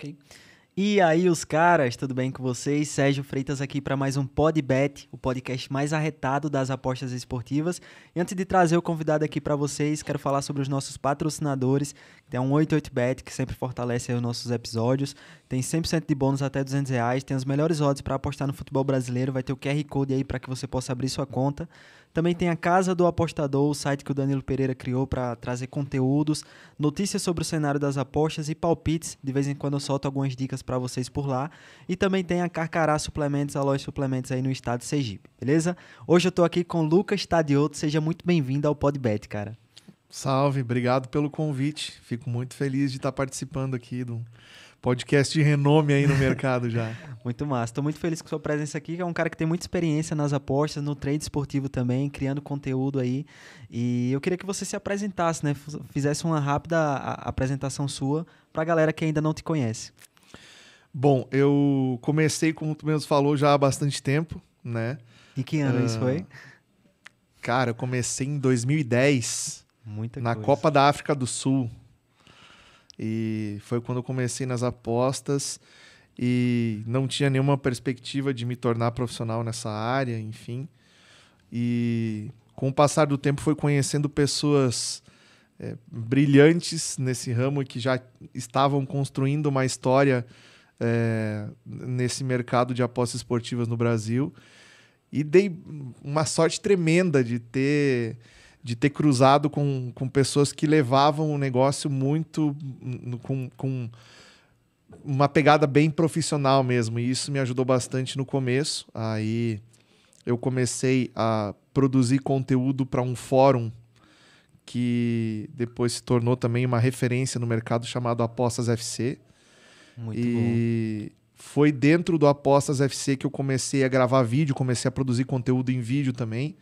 ok? E aí, os caras, tudo bem com vocês? Sérgio Freitas aqui para mais um PodBet, o podcast mais arretado das apostas esportivas. E antes de trazer o convidado aqui para vocês, quero falar sobre os nossos patrocinadores. Tem um 88bet que sempre fortalece os nossos episódios. Tem 100% de bônus até 200 reais. Tem as melhores odds para apostar no futebol brasileiro. Vai ter o QR Code aí para que você possa abrir sua conta. Também tem a Casa do Apostador, o site que o Danilo Pereira criou para trazer conteúdos, notícias sobre o cenário das apostas e palpites. De vez em quando eu solto algumas dicas para vocês por lá. E também tem a Carcará Suplementos, a loja suplementos aí no estado de Sergipe, beleza? Hoje eu estou aqui com Lucas Tadioto. Seja muito bem-vindo ao Podbet, cara. Salve, obrigado pelo convite. Fico muito feliz de estar participando aqui do podcast de renome aí no mercado já. muito massa. Estou muito feliz com sua presença aqui, que é um cara que tem muita experiência nas apostas, no trade esportivo também, criando conteúdo aí. E eu queria que você se apresentasse, né? Fizesse uma rápida apresentação sua para a galera que ainda não te conhece. Bom, eu comecei, como tu mesmo falou, já há bastante tempo, né? E que ano uh... isso ah, foi? Cara, eu comecei em 2010. Muita na coisa. Copa da África do Sul, e foi quando eu comecei nas apostas e não tinha nenhuma perspectiva de me tornar profissional nessa área, enfim. E com o passar do tempo foi conhecendo pessoas é, brilhantes nesse ramo e que já estavam construindo uma história é, nesse mercado de apostas esportivas no Brasil. E dei uma sorte tremenda de ter de ter cruzado com, com pessoas que levavam o negócio muito hum, com, com uma pegada bem profissional mesmo. E isso me ajudou bastante no começo. Aí eu comecei a produzir conteúdo para um fórum que depois se tornou também uma referência no mercado chamado Apostas FC. Muito e bom. foi dentro do Apostas FC que eu comecei a gravar vídeo, comecei a produzir conteúdo em vídeo também.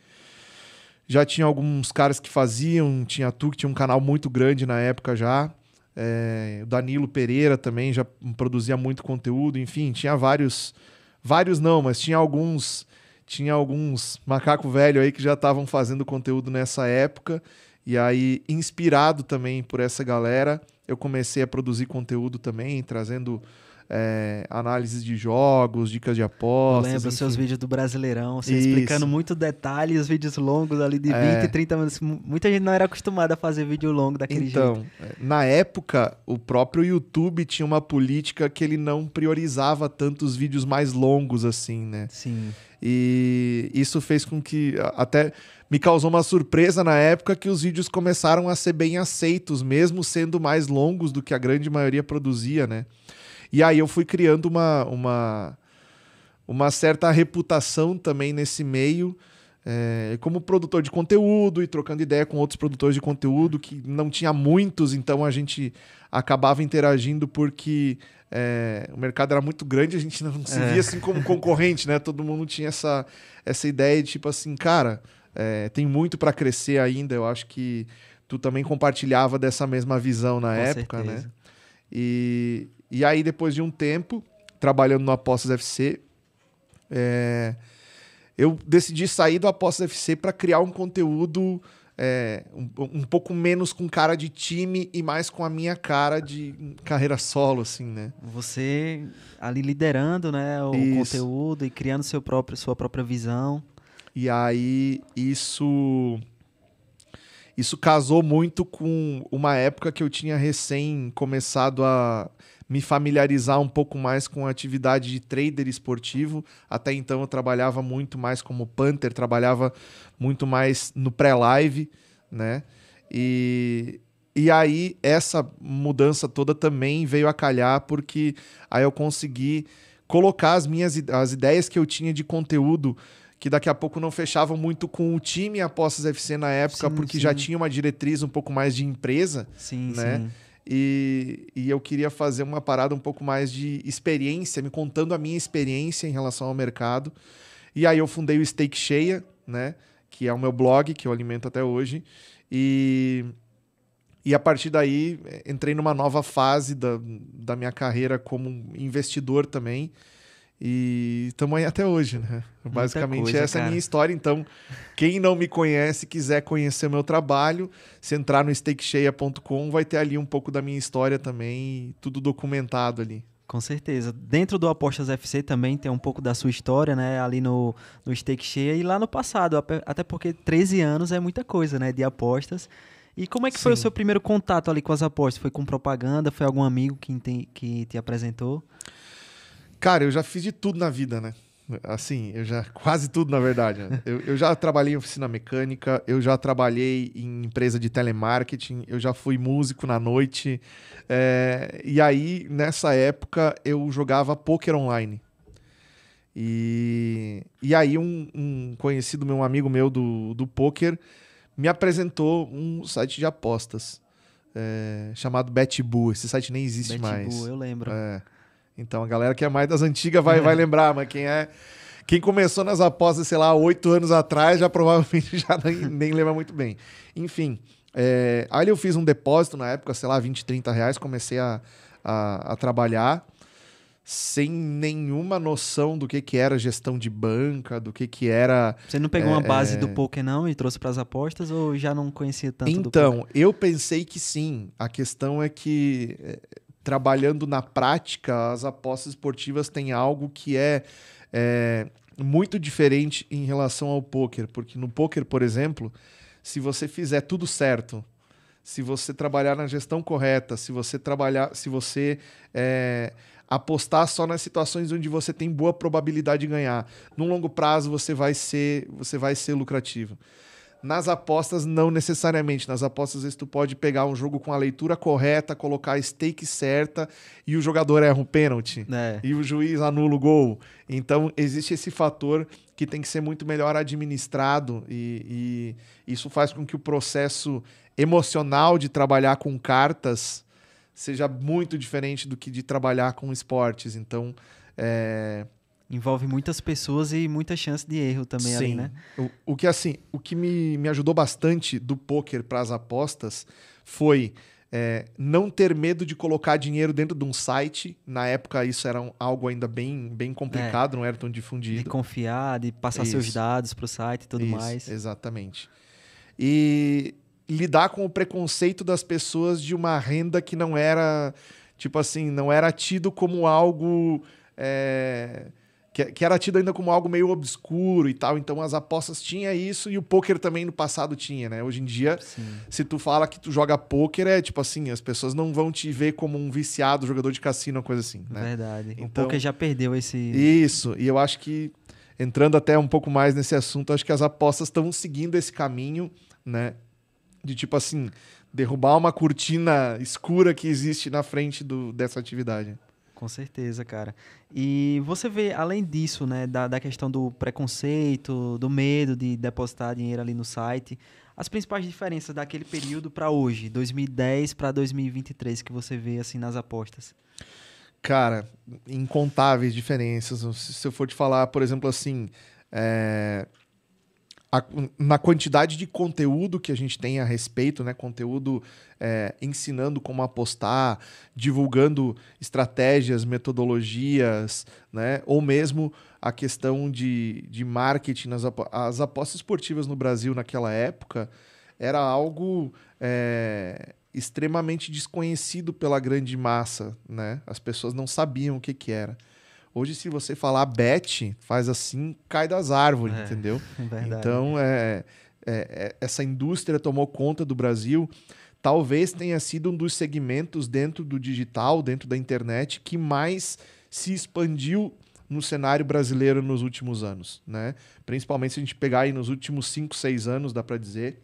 Já tinha alguns caras que faziam, tinha tu que tinha um canal muito grande na época já. É, o Danilo Pereira também já produzia muito conteúdo, enfim, tinha vários. Vários não, mas tinha alguns. Tinha alguns macaco velho aí que já estavam fazendo conteúdo nessa época. E aí, inspirado também por essa galera, eu comecei a produzir conteúdo também, trazendo é, análises de jogos, dicas de apostas. Lembra seus vídeos do Brasileirão, você assim, Isso. explicando muito detalhe, os vídeos longos ali de 20, é. 30 minutos. Muita gente não era acostumada a fazer vídeo longo daquele então, jeito. Então, na época, o próprio YouTube tinha uma política que ele não priorizava tantos vídeos mais longos assim, né? Sim. E isso fez com que até me causou uma surpresa na época que os vídeos começaram a ser bem aceitos, mesmo sendo mais longos do que a grande maioria produzia, né? E aí eu fui criando uma, uma, uma certa reputação também nesse meio. É, como produtor de conteúdo e trocando ideia com outros produtores de conteúdo que não tinha muitos, então a gente acabava interagindo porque é, o mercado era muito grande, a gente não se via é. assim como concorrente, né? Todo mundo tinha essa, essa ideia de tipo assim, cara, eh, tem muito para crescer ainda. Eu acho que tu também compartilhava dessa mesma visão na com época, né? certeza. né? E, e aí, depois de um tempo, trabalhando no Apostas FC, é, eu decidi sair do Apostas FC para criar um conteúdo é, um, um, pouco menos com cara de time e mais com a minha cara de carreira solo, assim, né? Você ali liderando, né, o isso. conteúdo e criando seu próprio, sua própria visão. E aí isso isso casou muito com uma época que eu tinha recém começado a me familiarizar um pouco mais com a atividade de trader esportivo. Até então eu trabalhava muito mais como punter, trabalhava muito mais no pré-live, né? E, e aí essa mudança toda também veio a calhar porque aí eu consegui colocar as minhas as ideias que eu tinha de conteúdo que daqui a pouco não fechavam muito com o time apostas FC na época, sim, porque sim. já tinha uma diretriz um pouco mais de empresa, sim, né? Sim. E, e, eu queria fazer uma parada um pouco mais de experiência, me contando a minha experiência em relação ao mercado. E aí eu fundei o Steak Cheia, né? Que é o meu blog, que eu alimento até hoje. E, e a partir daí eh, entrei numa nova fase da, da minha carreira como investidor também. E estamos aí até hoje, né? Basicamente coisa, essa cara. é a minha história. Então, quem não me conhece, quiser conhecer o meu trabalho, se entrar no steakcheia.com, vai ter ali um pouco da minha história também, tudo documentado ali. Com certeza. Dentro do Apostas FC também tem um pouco da sua história, né? Ali no, no Steak Cheia e lá no passado, até porque 13 anos é muita coisa, né? De apostas. E como é que Sim. foi o seu primeiro contato ali com as apostas? Foi com propaganda? Foi algum amigo que te, que te apresentou? Cara, eu já fiz de tudo na vida, né? Assim, eu já. Quase tudo, na verdade. Né? eu, eu já trabalhei em oficina mecânica, eu já trabalhei em empresa de telemarketing, eu já fui músico na noite. É, e aí, nessa época, eu jogava poker online. E, e aí, um, um conhecido meu, um amigo meu do, do poker, me apresentou um site de apostas é, chamado BetBoo. Esse site nem existe Bet mais. BetBoo, eu lembro. É. Então a galera que é mais das antigas vai, é. vai lembrar, mas quem é. Quem começou nas apostas, sei lá, oito anos atrás, já provavelmente já nem, nem lembra muito bem. Enfim, é, aí eu fiz um depósito na época, sei lá, 20, 30 reais, comecei a, a, a trabalhar sem nenhuma noção do que, que era gestão de banca, do que, que era. Você não pegou é, uma base é... do poker não e trouxe para as apostas ou já não conhecia tanto? Então, eu pensei que sim. A questão é que é, trabalhando na prática, as apostas esportivas têm algo que é, é muito diferente em relação ao poker, porque no poker, por exemplo, se você fizer tudo certo, se você trabalhar na gestão correta, se você trabalhar, se você é, apostar só nas situações onde você tem boa probabilidade de ganhar, num longo prazo você vai ser, você vai ser lucrativo. Nas apostas, não necessariamente. Nas apostas, às vezes, tu pode pegar um jogo com a leitura correta, colocar a stake certa e o jogador erra um pênalti. É. E o juiz anula o gol. Então, existe esse fator que tem que ser muito melhor administrado e, e isso faz com que o processo emocional de trabalhar com cartas seja muito diferente do que de trabalhar com esportes. Então, é, envolve muitas pessoas e muita chance de erro também Sim. ali, né? O, o que assim, o que me, me ajudou bastante do poker para as apostas foi é, não ter medo de colocar dinheiro dentro de um site. Na época, isso era um, algo ainda bem, bem complicado, é, não era tão difundido. De confiar, de passar isso. seus dados para o site e tudo isso, mais. Exatamente. E lidar com o preconceito das pessoas de uma renda que não era, tipo assim, não era tido como algo. É, que, que, era tido ainda como algo meio obscuro e tal. Então as apostas tinha isso e o poker também no passado tinha, né? Hoje em dia, Sim. se tu fala que tu joga poker, é tipo assim, as pessoas não vão te ver como um viciado jogador de cassino, coisa assim, né? Verdade. Então, o poker já perdeu esse Isso, e eu acho que entrando até um pouco mais nesse assunto, acho que as apostas estão seguindo esse caminho, né? De tipo assim, derrubar uma cortina escura que existe na frente do, dessa atividade. Com certeza, cara. E você vê, além disso, né, da, da questão do preconceito, do medo de depositar dinheiro ali no site, as principais diferenças daquele período para hoje, 2010 para 2023, que você vê assim nas apostas? Cara, incontáveis diferenças. Se eu for te falar, por exemplo, assim, é, a, na quantidade de conteúdo que a gente tem a respeito, né? Conteúdo é, ensinando como apostar, divulgando estratégias, metodologias, né? Ou mesmo a questão de, de marketing nas as apostas esportivas no Brasil naquela época era algo é, extremamente desconhecido pela grande massa, né? As pessoas não sabiam o que, que era. Hoje, se você falar bet, faz assim, cai das árvores, é, entendeu? É verdade. Então, é, é, é, essa indústria tomou conta do Brasil. Talvez tenha sido um dos segmentos dentro do digital, dentro da internet, que mais se expandiu no cenário brasileiro nos últimos anos, né? Principalmente se a gente pegar aí nos últimos 5, 6 anos, dá para dizer,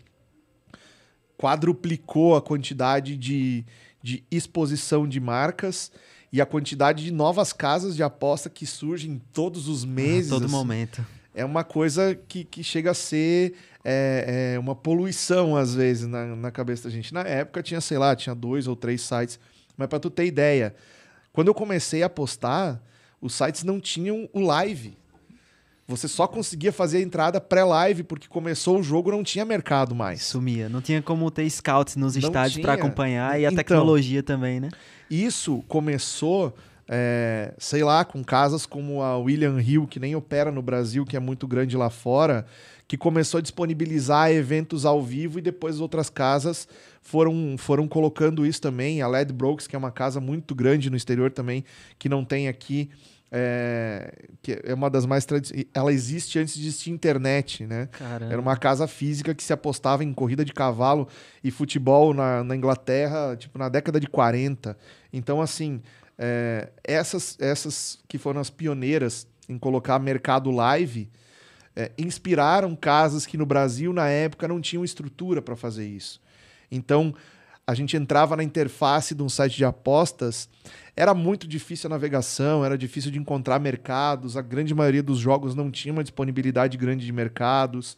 quadruplicou a quantidade de, de exposição de marcas e a quantidade de novas casas de aposta que surgem todos os meses. Ah, todo assim, momento. É uma coisa que, que chega a ser é, é uma poluição, às vezes, na, na cabeça da gente. Na época tinha, sei lá, tinha dois ou três sites. Mas para tu ter ideia, quando eu comecei a apostar, os sites não tinham o live. Você só conseguia fazer a entrada pré-live, porque começou o jogo, não tinha mercado mais. Sumia. Não tinha como ter scouts nos não estádios para acompanhar e a então, tecnologia também, né? Isso começou, é, sei lá, com casas como a William Hill, que nem opera no Brasil, que é muito grande lá fora, que começou a disponibilizar eventos ao vivo e depois outras casas foram, foram colocando isso também. A Led Brooks, que é uma casa muito grande no exterior também, que não tem aqui é, que é uma das mais tradicionais. Ela existe antes de existir internet, né? Caramba. Era uma casa física que se apostava em corrida de cavalo e futebol na, na Inglaterra, tipo, na década de 40. Então, assim, é, essas, essas que foram as pioneiras em colocar mercado live é, inspiraram casas que no Brasil, na época, não tinham estrutura para fazer isso. Então, a gente entrava na interface de um site de apostas, era muito difícil a navegação, era difícil de encontrar mercados, a grande maioria dos jogos não tinha uma disponibilidade grande de mercados.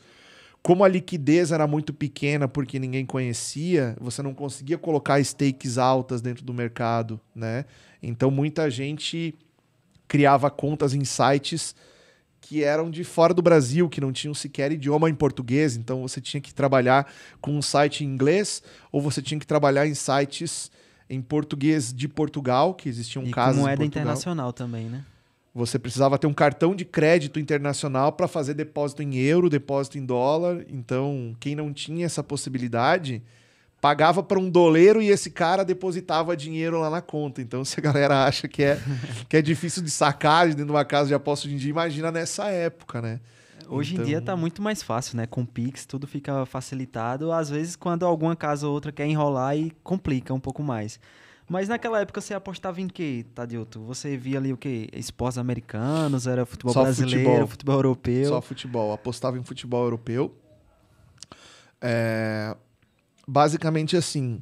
Como a liquidez era muito pequena porque ninguém conhecia, você não conseguia colocar stakes altas dentro do mercado, né? Então muita gente criava contas em sites que eram de fora do Brasil, que não tinham sequer idioma em português, então você tinha que trabalhar com um site em inglês ou você tinha que trabalhar em sites em português de Portugal, que existiam um casos. Com moeda internacional também, né? Você precisava ter um cartão de crédito internacional para fazer depósito em euro, depósito em dólar. Então, quem não tinha essa possibilidade pagava para um doleiro e esse cara depositava dinheiro lá na conta. Então, se a galera acha que é, que é difícil de sacar dentro de uma casa de aposta em dia, imagina nessa época, né? Hoje então... em dia está então muito mais fácil, né? Com Pix tudo fica facilitado. Às vezes, quando alguma casa ou outra quer enrolar e complica um pouco mais. Mas naquela época você apostava em quê, Tadilto? Você via ali o quê? Esportes americanos, era futebol Só brasileiro, futebol. futebol europeu? Só futebol. Apostava em futebol europeu. É, basicamente assim,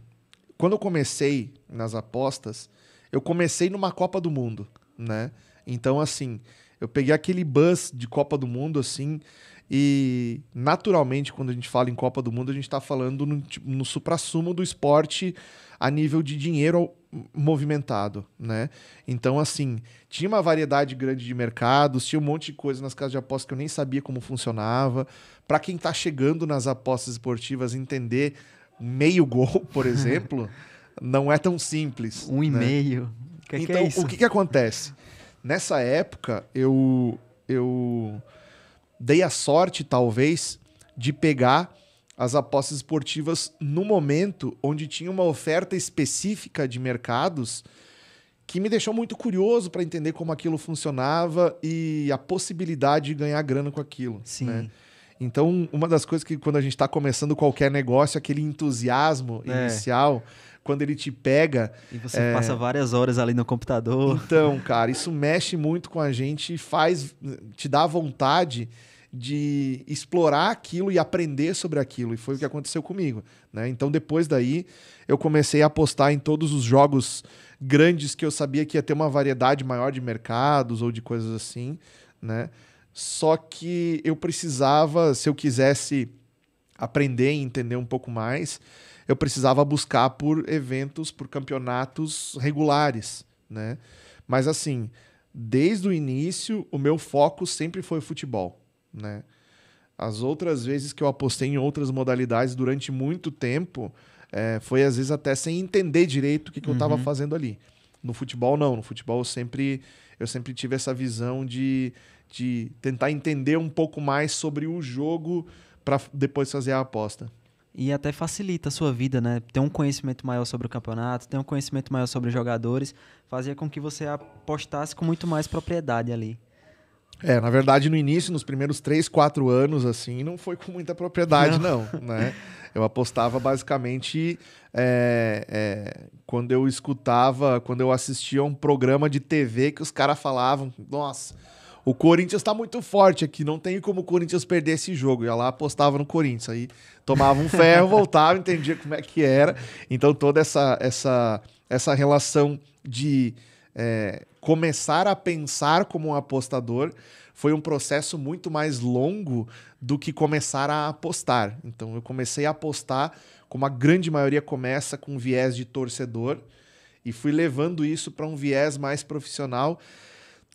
quando eu comecei nas apostas, eu comecei numa Copa do Mundo, né? Então, assim, eu peguei aquele buzz de Copa do Mundo, assim, e naturalmente, quando a gente fala em Copa do Mundo, a gente está falando no, tipo, no supra-sumo do esporte a nível de dinheiro movimentado, né? Então, assim, tinha uma variedade grande de mercados, tinha um monte de coisa nas casas de apostas que eu nem sabia como funcionava. Para quem está chegando nas apostas esportivas, entender meio gol, por exemplo, não é tão simples. Um né? e meio. É que então, que é o que, que acontece? Nessa época, eu, eu dei a sorte, talvez, de pegar as apostas esportivas no momento onde tinha uma oferta específica de mercados que me deixou muito curioso para entender como aquilo funcionava e a possibilidade de ganhar grana com aquilo. Sim. Né? Então, uma das coisas que quando a gente está começando qualquer negócio, aquele entusiasmo é. inicial, quando ele te pega. E você é... passa várias horas ali no computador. Então, cara, isso mexe muito com a gente, faz, te dá vontade de explorar aquilo e aprender sobre aquilo. E foi o que aconteceu comigo. Né? Então, depois daí, eu comecei a apostar em todos os jogos grandes que eu sabia que ia ter uma variedade maior de mercados ou de coisas assim. Né? Só que eu precisava, se eu quisesse aprender e entender um pouco mais, eu precisava buscar por eventos, por campeonatos regulares, né? Mas assim, desde o início, o meu foco sempre foi futebol, né? As outras vezes que eu apostei em outras modalidades durante muito tempo, é, foi às vezes até sem entender direito o que, que uhum. eu estava fazendo ali. No futebol, não. No futebol, eu sempre, eu sempre tive essa visão de de tentar entender um pouco mais sobre o jogo para depois fazer a aposta. E até facilita a sua vida, né? Ter um conhecimento maior sobre o campeonato, ter um conhecimento maior sobre os jogadores, fazia com que você apostasse com muito mais propriedade ali. É, na verdade, no início, nos primeiros 3, 4 anos, assim, não foi com muita propriedade, não, não né? Eu apostava basicamente é, é, quando eu escutava, quando eu assistia a um programa de TV que os caras falavam, nossa, o Corinthians tá muito forte aqui, não tem como o Corinthians perder esse jogo. Ia lá, apostava no Corinthians, aí tomava um ferro, voltava, entendia como é que era. Então toda essa, essa, essa relação de é, começar a pensar como um apostador foi um processo muito mais longo do que começar a apostar. Então eu comecei a apostar, como a grande maioria começa, com um viés de torcedor e fui levando isso para um viés mais profissional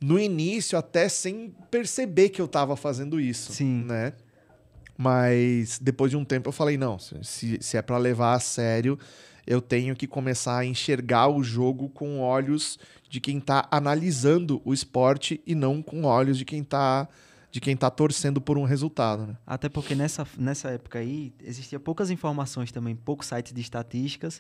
no início até sem perceber que eu estava fazendo isso, Sim. né? Mas depois de um tempo eu falei, não, se, se é para levar a sério, eu tenho que começar a enxergar o jogo com olhos de quem está analisando o esporte e não com olhos de quem está de quem está torcendo por um resultado. Né? Até porque nessa, nessa época aí existia poucas informações também, poucos sites de estatísticas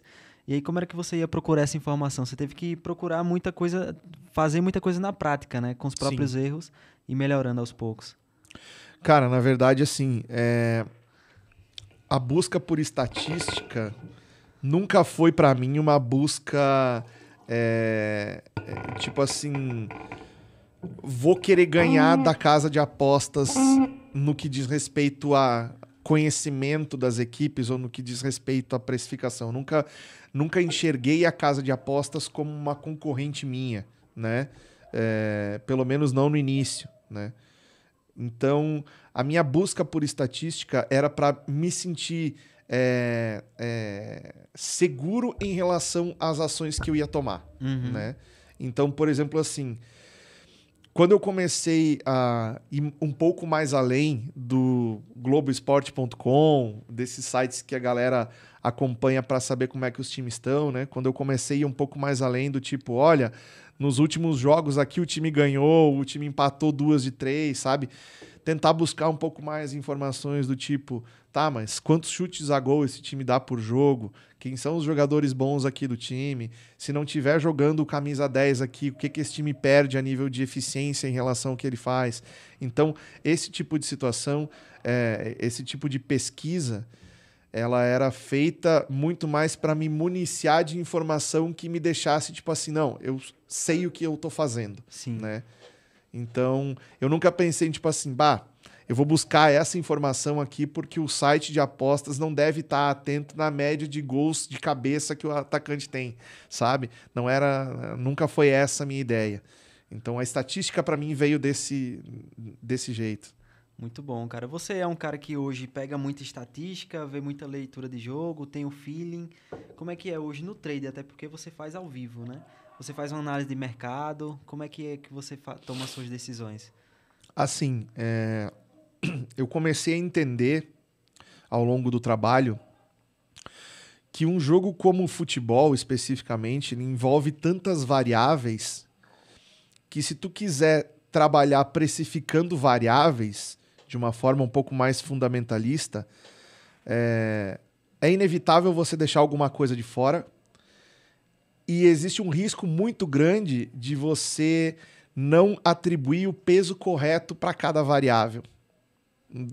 e aí, como era que você ia procurar essa informação? Você teve que procurar muita coisa, fazer muita coisa na prática, né? Com os próprios Sim. erros e melhorando aos poucos. Cara, na verdade, assim, é... a busca por estatística nunca foi para mim uma busca, é... É, tipo assim, vou querer ganhar da casa de apostas no que diz respeito a conhecimento das equipes ou no que diz respeito à precificação. Nunca nunca enxerguei a casa de apostas como uma concorrente minha, né? É, pelo menos não no início, né? Então, a minha busca por estatística era para me sentir é, é, seguro em relação às ações que eu ia tomar, uhum. né? Então, por exemplo, assim, quando eu comecei a ir um pouco mais além do Globoesporte.com, desses sites que a galera acompanha para saber como é que os times estão, né? Quando eu comecei um pouco mais além do tipo, olha, nos últimos jogos aqui o time ganhou, o time empatou duas de três, sabe? Tentar buscar um pouco mais informações do tipo, tá, mas quantos chutes a gol esse time dá por jogo? Quem são os jogadores bons aqui do time? Se não tiver jogando camisa 10 aqui, o que, que esse time perde a nível de eficiência em relação ao que ele faz? Então, esse tipo de situação, é, esse tipo de pesquisa, ela era feita muito mais para me municiar de informação que me deixasse tipo assim, não, eu sei o que eu tô fazendo, Sim. né? Então, eu nunca pensei em tipo assim, bah, eu vou buscar essa informação aqui porque o site de apostas não deve estar tá atento na média de gols de cabeça que o atacante tem, sabe? Não era, nunca foi essa a minha ideia. Então a estatística para mim veio desse desse jeito. Muito bom, cara. Você é um cara que hoje pega muita estatística, vê muita leitura de jogo, tem o feeling. Como é que é hoje no trade? Até porque você faz ao vivo, né? Você faz uma análise de mercado. Como é que é que você toma suas decisões? Assim, é... eu comecei a entender ao longo do trabalho que um jogo como o futebol, especificamente, envolve tantas variáveis que se tu quiser trabalhar precificando variáveis, de uma forma um pouco mais fundamentalista, é, é inevitável você deixar alguma coisa de fora. E existe um risco muito grande de você não atribuir o peso correto para cada variável.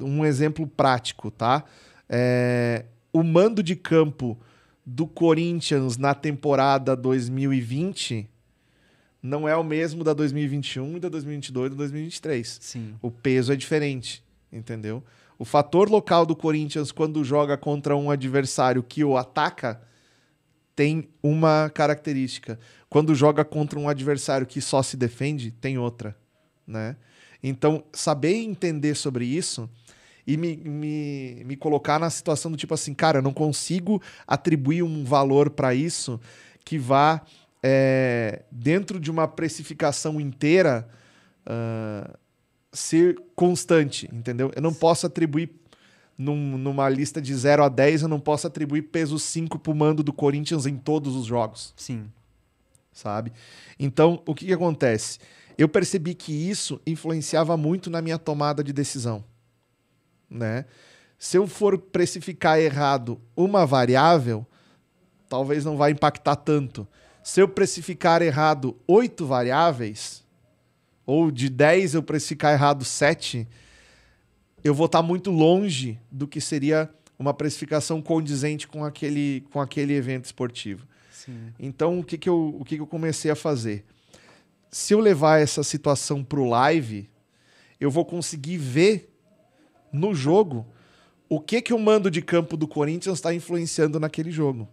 Um exemplo prático, tá? É, o mando de campo do Corinthians na temporada 2020 não é o mesmo da 2021 da 2022 da 2023. Sim. O peso é diferente entendeu? O fator local do Corinthians quando joga contra um adversário que o ataca tem uma característica. Quando joga contra um adversário que só se defende, tem outra, né? Então, saber entender sobre isso e me, me, me colocar na situação do tipo assim, cara, eu não consigo atribuir um valor para isso que vá é, dentro de uma precificação inteira. Uh, ser constante, entendeu? Eu não posso atribuir num, numa lista de 0 a 10, eu não posso atribuir peso 5 pro mando do Corinthians em todos os jogos. Sim. Sabe? Então, o que, que acontece? Eu percebi que isso influenciava muito na minha tomada de decisão, né? Se eu for precificar errado uma variável, talvez não vá impactar tanto. Se eu precificar errado oito variáveis, ou de 10 eu precificar errado 7, eu vou estar tá muito longe do que seria uma precificação condizente com aquele, com aquele evento esportivo. Sim. Então, o, que, que, eu, o que, que eu comecei a fazer? Se eu levar essa situação para o live, eu vou conseguir ver no jogo o que, que o mando de campo do Corinthians está influenciando naquele jogo.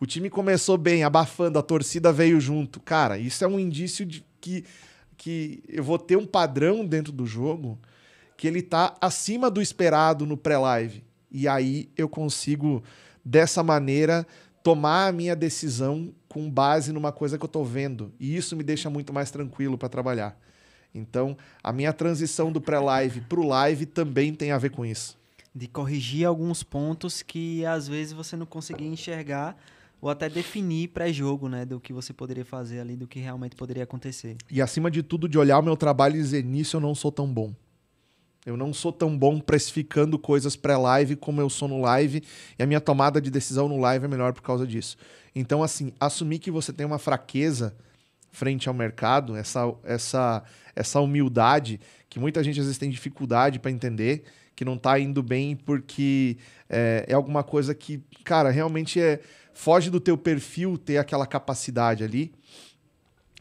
O time começou bem, abafando, a torcida veio junto. Cara, isso é um indício de que que eu vou ter um padrão dentro do jogo que ele tá acima do esperado no pré-live. E aí eu consigo, dessa maneira, tomar a minha decisão com base numa coisa que eu tô vendo. E isso me deixa muito mais tranquilo para trabalhar. Então, a minha transição do pré-live pro live também tem a ver com isso. De corrigir alguns pontos que às vezes você não conseguia enxergar ou até definir pré-jogo, né, do que você poderia fazer ali, do que realmente poderia acontecer. E acima de tudo, de olhar o meu trabalho e dizer, nisso eu não sou tão bom. Eu não sou tão bom precificando coisas pré-live como eu sou no live, e a minha tomada de decisão no live é melhor por causa disso. Então, assim, assumir que você tem uma fraqueza frente ao mercado, essa, essa, essa humildade que muita gente às vezes tem dificuldade para entender, que não está indo bem porque é, é alguma coisa que, cara, realmente é foge do teu perfil ter aquela capacidade ali,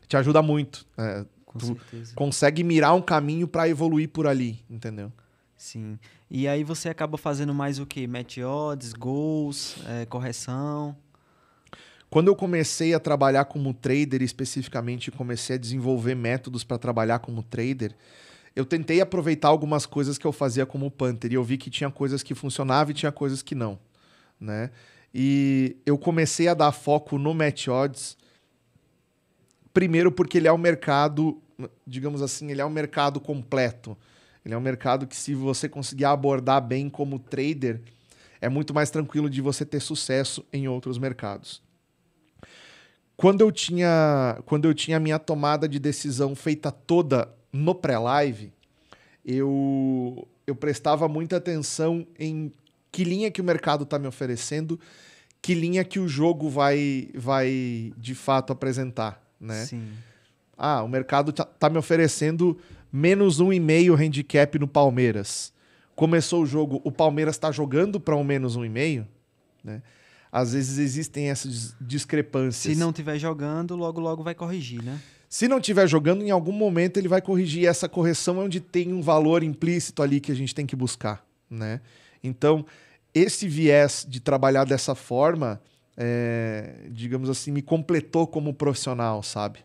te ajuda muito. Né? Com tu certeza. consegue mirar um caminho para evoluir por ali, entendeu? Sim. E aí você acaba fazendo mais o que? Match odds, gols, é, correção? Quando eu comecei a trabalhar como trader, especificamente comecei a desenvolver métodos para trabalhar como trader, eu tentei aproveitar algumas coisas que eu fazia como Panther e eu vi que tinha coisas que funcionavam e tinha coisas que não, né? E eu comecei a dar foco no Match Odds, primeiro porque ele é um mercado, digamos assim, ele é um mercado completo. Ele é um mercado que, se você conseguir abordar bem como trader, é muito mais tranquilo de você ter sucesso em outros mercados. Quando eu tinha, quando eu tinha a minha tomada de decisão feita toda no pré-live, eu, eu prestava muita atenção em que linha que o mercado está me oferecendo, que linha que o jogo vai, vai de fato apresentar, né? Sim. Ah, o mercado está tá me oferecendo menos um e meio handicap no Palmeiras. Começou o jogo, o Palmeiras está jogando para um menos um e meio, né? Às vezes existem essas discrepâncias. Se não tiver jogando, logo logo vai corrigir, né? Se não tiver jogando, em algum momento ele vai corrigir. Essa correção é onde tem um valor implícito ali que a gente tem que buscar, né? Então, esse viés de trabalhar dessa forma, é, digamos assim, me completou como profissional, sabe?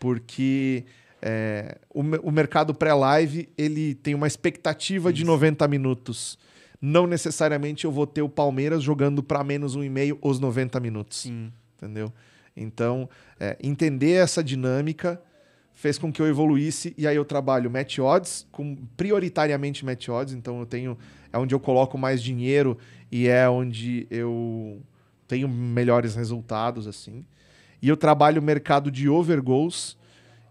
Porque é, o, o, mercado pré-live ele tem uma expectativa Isso. de 90 minutos. Não necessariamente eu vou ter o Palmeiras jogando para menos um e meio os 90 minutos. Sim. Entendeu? Então, é, entender essa dinâmica fez com que eu evoluísse e aí eu trabalho match odds, com, prioritariamente match odds, então eu tenho é onde eu coloco mais dinheiro e é onde eu tenho melhores resultados assim. E eu trabalho o mercado de goals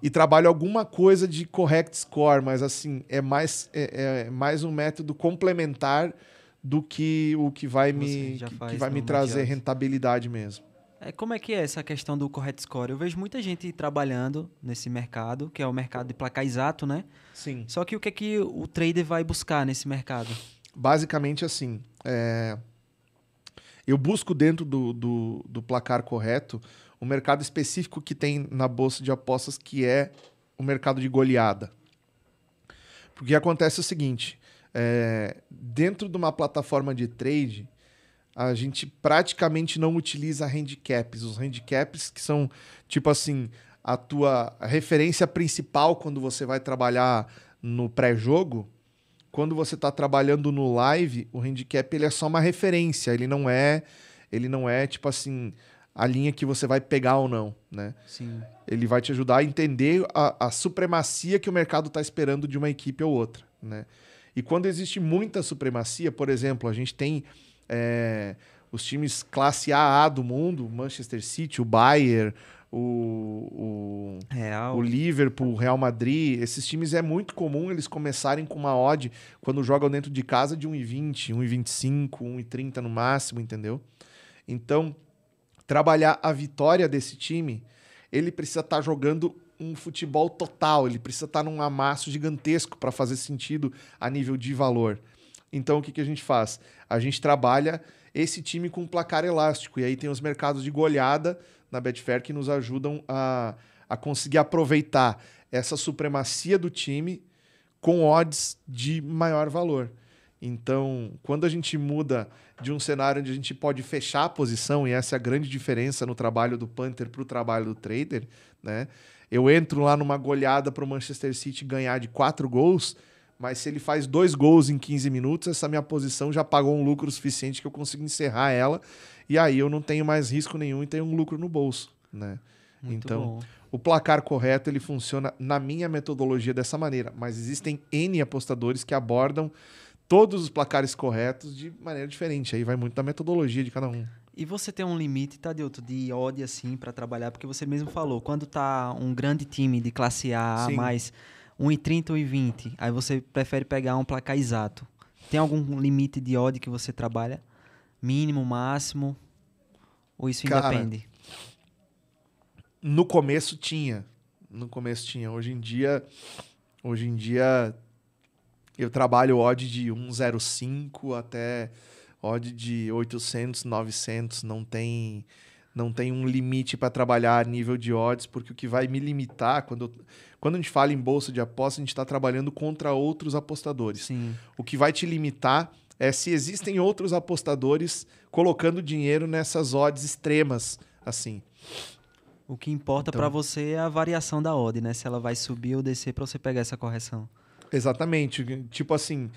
e trabalho alguma coisa de correct score, mas assim, é mais é, é mais um método complementar do que o que vai Você me que, que vai me trazer rentabilidade mesmo. É, como é que é essa questão do correct score? Eu vejo muita gente trabalhando nesse mercado, que é o mercado de placar exato, né? Sim. Só que o que é que o trader vai buscar nesse mercado? Basicamente assim, é... eu busco dentro do, do, do placar correto o mercado específico que tem na bolsa de apostas, que é o mercado de goleada. Porque acontece o seguinte, é... dentro de uma plataforma de trade, a gente praticamente não utiliza handicaps. Os handicaps que são tipo assim a tua referência principal quando você vai trabalhar no pré-jogo, quando você está trabalhando no live, o handicap ele é só uma referência, ele não é, ele não é tipo assim a linha que você vai pegar ou não, né? Sim. Ele vai te ajudar a entender a, a supremacia que o mercado está esperando de uma equipe ou outra, né? E quando existe muita supremacia, por exemplo, a gente tem é, os times classe AA do mundo, Manchester City, o Bayern, o, o, Real. o Liverpool, Real Madrid, esses times é muito comum eles começarem com uma odd quando jogam dentro de casa de 1,20, 1,25, 1,30 no máximo, entendeu? Então, trabalhar a vitória desse time, ele precisa estar tá jogando um futebol total, ele precisa estar tá num amasso gigantesco para fazer sentido a nível de valor. Então o que, que a gente faz? A gente trabalha esse time com placar elástico. E aí tem os mercados de goleada na Betfair que nos ajudam a, a conseguir aproveitar essa supremacia do time com odds de maior valor. Então, quando a gente muda de um cenário onde a gente pode fechar a posição, e essa é a grande diferença no trabalho do Panther para o trabalho do trader, né? Eu entro lá numa goleada para o Manchester City ganhar de quatro gols, mas se ele faz dois gols em 15 minutos, essa minha posição já pagou um lucro suficiente que eu consigo encerrar ela, e aí eu não tenho mais risco nenhum e tenho um lucro no bolso, né? então, bom. o placar correto ele funciona na minha metodologia dessa maneira, mas existem N apostadores que abordam todos os placares corretos de maneira diferente, aí vai muito da metodologia de cada um. E você tem um limite, Tadeuto, tá, de ódio assim para trabalhar, porque você mesmo falou, quando tá um grande time de classe A, Sim. mais 1,30 ou 1,20. Aí você prefere pegar um placar exato. Tem algum limite de odd que você trabalha? Mínimo, máximo? Ou isso Cara, independe? No começo tinha. No começo tinha. Hoje em dia. Hoje em dia. Eu trabalho odd de 1,05 até odd de 800, 900. Não tem não tem um limite para trabalhar nível de odds, porque o que vai me limitar quando eu, quando a gente fala em bolsa de aposta, a gente está trabalhando contra outros apostadores. Sim. O que vai te limitar é se existem outros apostadores colocando dinheiro nessas odds extremas, assim. O que importa então, para você é a variação da odd, né? Se ela vai subir ou descer para você pegar essa correção. Exatamente. Tipo assim,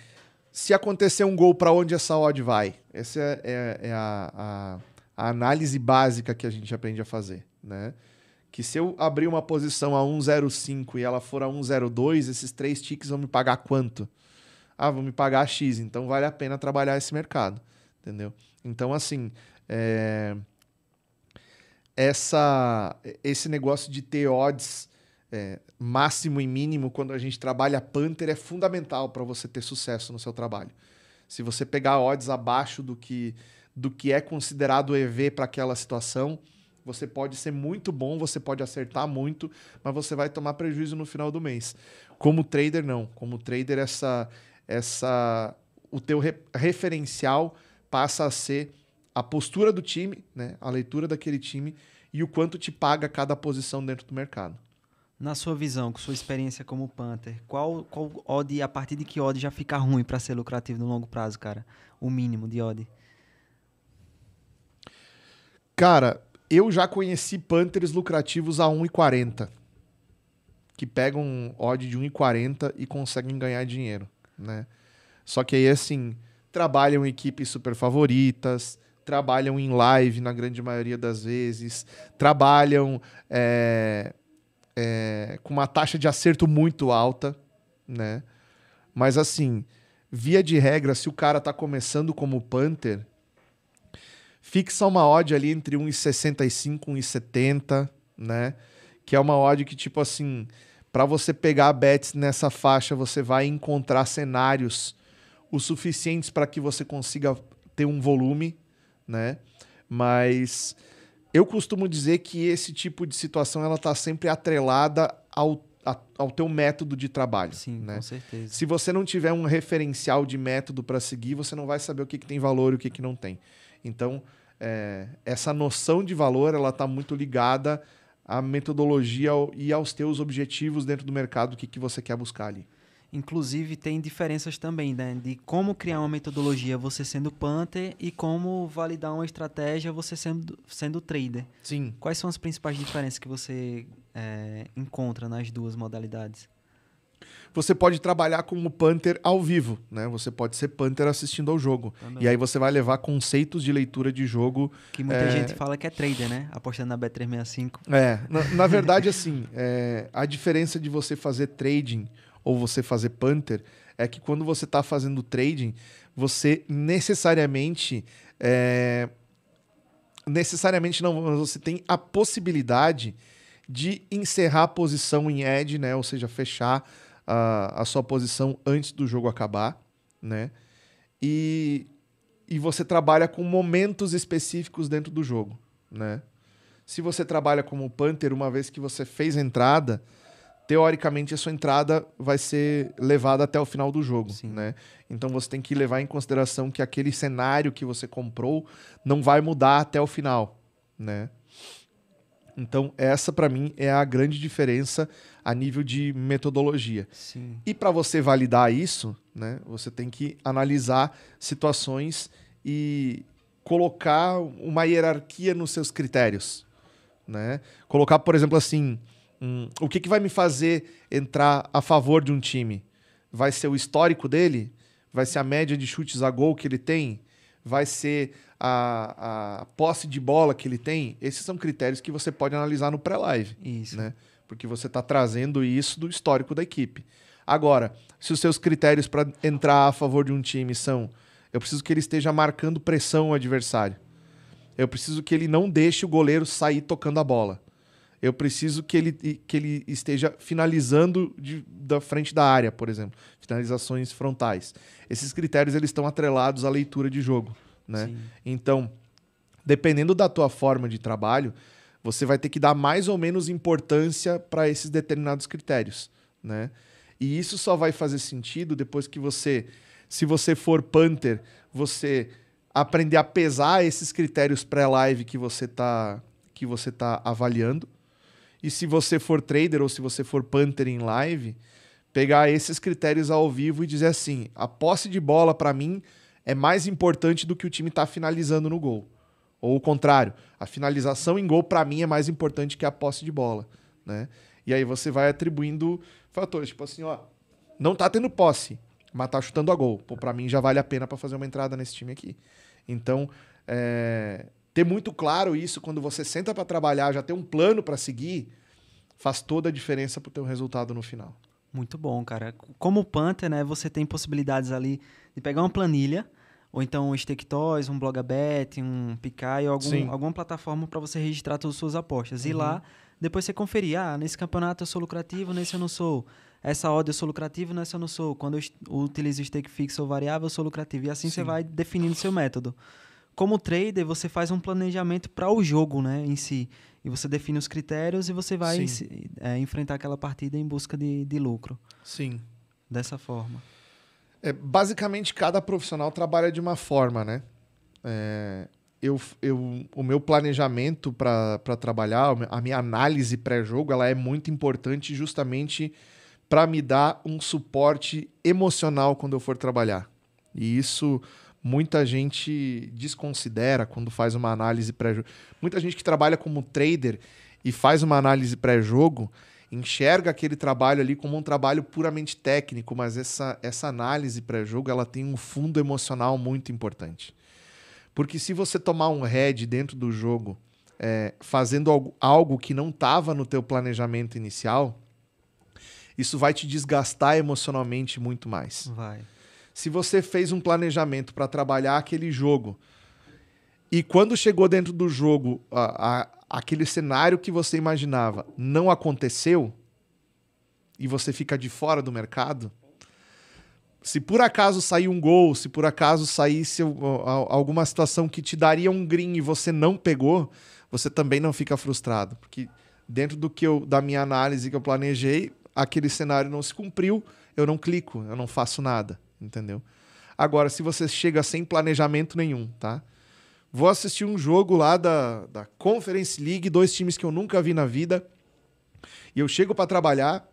se acontecer um gol, para onde essa odd vai? Essa é, é, é a, a, a análise básica que a gente aprende a fazer, né? que se eu abrir uma posição a 1,05 e ela for a 1,02, esses três ticks vão me pagar quanto? Ah, vão me pagar X, então vale a pena trabalhar esse mercado, entendeu? Então, assim, é... Essa, esse negócio de ter odds é, máximo e mínimo quando a gente trabalha Panther é fundamental para você ter sucesso no seu trabalho. Se você pegar odds abaixo do que, do que é considerado EV para aquela situação, você pode ser muito bom, você pode acertar muito, mas você vai tomar prejuízo no final do mês. Como trader, não. Como trader, essa, essa, o teu re referencial passa a ser a postura do time, né? a leitura daquele time e o quanto te paga cada posição dentro do mercado. Na sua visão, com sua experiência como Panther, qual, qual odd, a partir de que odd já fica ruim para ser lucrativo no longo prazo, cara? O mínimo de odd? Cara, eu já conheci Panthers lucrativos a 1,40. Que pegam um odd de 1,40 e conseguem ganhar dinheiro, né? Só que aí, assim, trabalham equipes super favoritas, trabalham em live na grande maioria das vezes, trabalham é, é, com uma taxa de acerto muito alta, né? Mas, assim, via de regra, se o cara tá começando como Panther fixa uma odd ali entre 1,65 e 1,70, né? Que é uma odd que, tipo assim, para você pegar bets nessa faixa, você vai encontrar cenários o suficientes para que você consiga ter um volume, né? Mas eu costumo dizer que esse tipo de situação ela está sempre atrelada ao, a, ao teu método de trabalho. Sim, né? com certeza. Se você não tiver um referencial de método para seguir, você não vai saber o que, que tem valor e o que, que não tem. Então, é, essa noção de valor ela está muito ligada à metodologia e aos teus objetivos dentro do mercado, o que, que você quer buscar ali. Inclusive, tem diferenças também, né? De como criar uma metodologia você sendo Panther e como validar uma estratégia você sendo, sendo trader. Sim. Quais são as principais diferenças que você é, encontra nas duas modalidades? você pode trabalhar como Panther ao vivo, né? Você pode ser Panther assistindo ao jogo. Também. E aí você vai levar conceitos de leitura de jogo. Que muita é... gente fala que é trader, né? Apostando na B365. É, na, na verdade, assim, é, a diferença de você fazer trading ou você fazer Panther é que quando você está fazendo trading, você necessariamente. É... necessariamente não, mas você tem a possibilidade de encerrar a posição em edge, né? Ou seja, fechar a, a sua posição antes do jogo acabar, né? E, e você trabalha com momentos específicos dentro do jogo, né? Se você trabalha como Panther, uma vez que você fez a entrada, teoricamente a sua entrada vai ser levada até o final do jogo, Sim. né? Então você tem que levar em consideração que aquele cenário que você comprou não vai mudar até o final, né? Então, essa para mim é a grande diferença a nível de metodologia. Sim. E para você validar isso, né, você tem que analisar situações e colocar uma hierarquia nos seus critérios. Né? Colocar, por exemplo, assim, um, o que, que vai me fazer entrar a favor de um time? Vai ser o histórico dele? Vai ser a média de chutes a gol que ele tem? vai ser a, a posse de bola que ele tem, esses são critérios que você pode analisar no pré-live. Isso. Né? Porque você está trazendo isso do histórico da equipe. Agora, se os seus critérios para entrar a favor de um time são eu preciso que ele esteja marcando pressão ao adversário. Eu preciso que ele não deixe o goleiro sair tocando a bola eu preciso que ele, que ele esteja finalizando de, da frente da área, por exemplo, finalizações frontais. Esses critérios eles estão atrelados à leitura de jogo, né? Sim. Então, dependendo da tua forma de trabalho, você vai ter que dar mais ou menos importância para esses determinados critérios, né? E isso só vai fazer sentido depois que você, se você for punter, você aprender a pesar esses critérios pré-live que você tá que você tá avaliando e se você for trader ou se você for punter em live, pegar esses critérios ao vivo e dizer assim: a posse de bola para mim é mais importante do que o time estar tá finalizando no gol. Ou o contrário, a finalização em gol para mim é mais importante que a posse de bola, né? E aí você vai atribuindo fatores, tipo assim, ó, não tá tendo posse, mas tá chutando a gol. Pô, para mim já vale a pena para fazer uma entrada nesse time aqui. Então, é, ter muito claro isso quando você senta para trabalhar, já ter um plano para seguir, faz toda a diferença para o um resultado no final. Muito bom, cara. Como o Panther, né, você tem possibilidades ali de pegar uma planilha, ou então um Staketoys, um Blogabet, um Picai, algum, alguma plataforma para você registrar todas as suas apostas. Uhum. E lá, depois você conferir, ah, nesse campeonato eu sou lucrativo, nesse eu não sou. Essa odd eu sou lucrativo, nessa eu não sou. Quando eu utilizo stake fixo ou variável, eu sou lucrativo. E assim Sim. você vai definindo seu método como trader, você faz um planejamento para o jogo né, em si. E você define os critérios e você vai se, é, enfrentar aquela partida em busca de, de lucro. Sim. Dessa forma. É, basicamente, cada profissional trabalha de uma forma, né? É, eu, eu, o meu planejamento para trabalhar, a minha análise pré-jogo, ela é muito importante justamente para me dar um suporte emocional quando eu for trabalhar. E isso muita gente desconsidera quando faz uma análise pré-jogo. Muita gente que trabalha como trader e faz uma análise pré-jogo enxerga aquele trabalho ali como um trabalho puramente técnico, mas essa, essa análise pré-jogo ela tem um fundo emocional muito importante. Porque se você tomar um head dentro do jogo é, fazendo algo, algo que não estava no teu planejamento inicial, isso vai te desgastar emocionalmente muito mais. Vai se você fez um planejamento para trabalhar aquele jogo e quando chegou dentro do jogo a, a, aquele cenário que você imaginava não aconteceu e você fica de fora do mercado, se por acaso sair um gol, se por acaso saísse alguma situação que te daria um green e você não pegou, você também não fica frustrado, porque dentro do que eu da minha análise que eu planejei, aquele cenário não se cumpriu, eu não clico, eu não faço nada entendeu? Agora, se você chega sem planejamento nenhum, tá? Vou assistir um jogo lá da, da Conference League, dois times que eu nunca vi na vida, e eu chego para trabalhar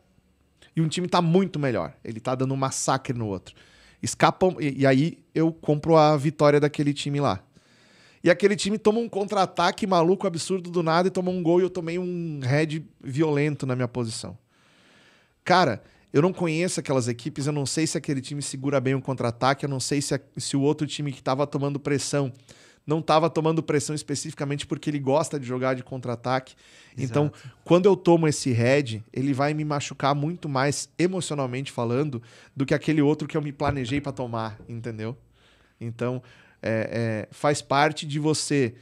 e um time tá muito melhor. Ele tá dando um massacre no outro. Escapam, e, e aí eu compro a vitória daquele time lá, e aquele time toma um contra-ataque maluco, absurdo do nada e toma um gol e eu tomei um head violento na minha posição. Cara, eu não conheço aquelas equipes, eu não sei se aquele time segura bem o contra-ataque, eu não sei se, a, se o outro time que estava tomando pressão não estava tomando pressão especificamente porque ele gosta de jogar de contra-ataque. Então, quando eu tomo esse head, ele vai me machucar muito mais emocionalmente falando do que aquele outro que eu me planejei para tomar, entendeu? Então, é, é, faz parte de você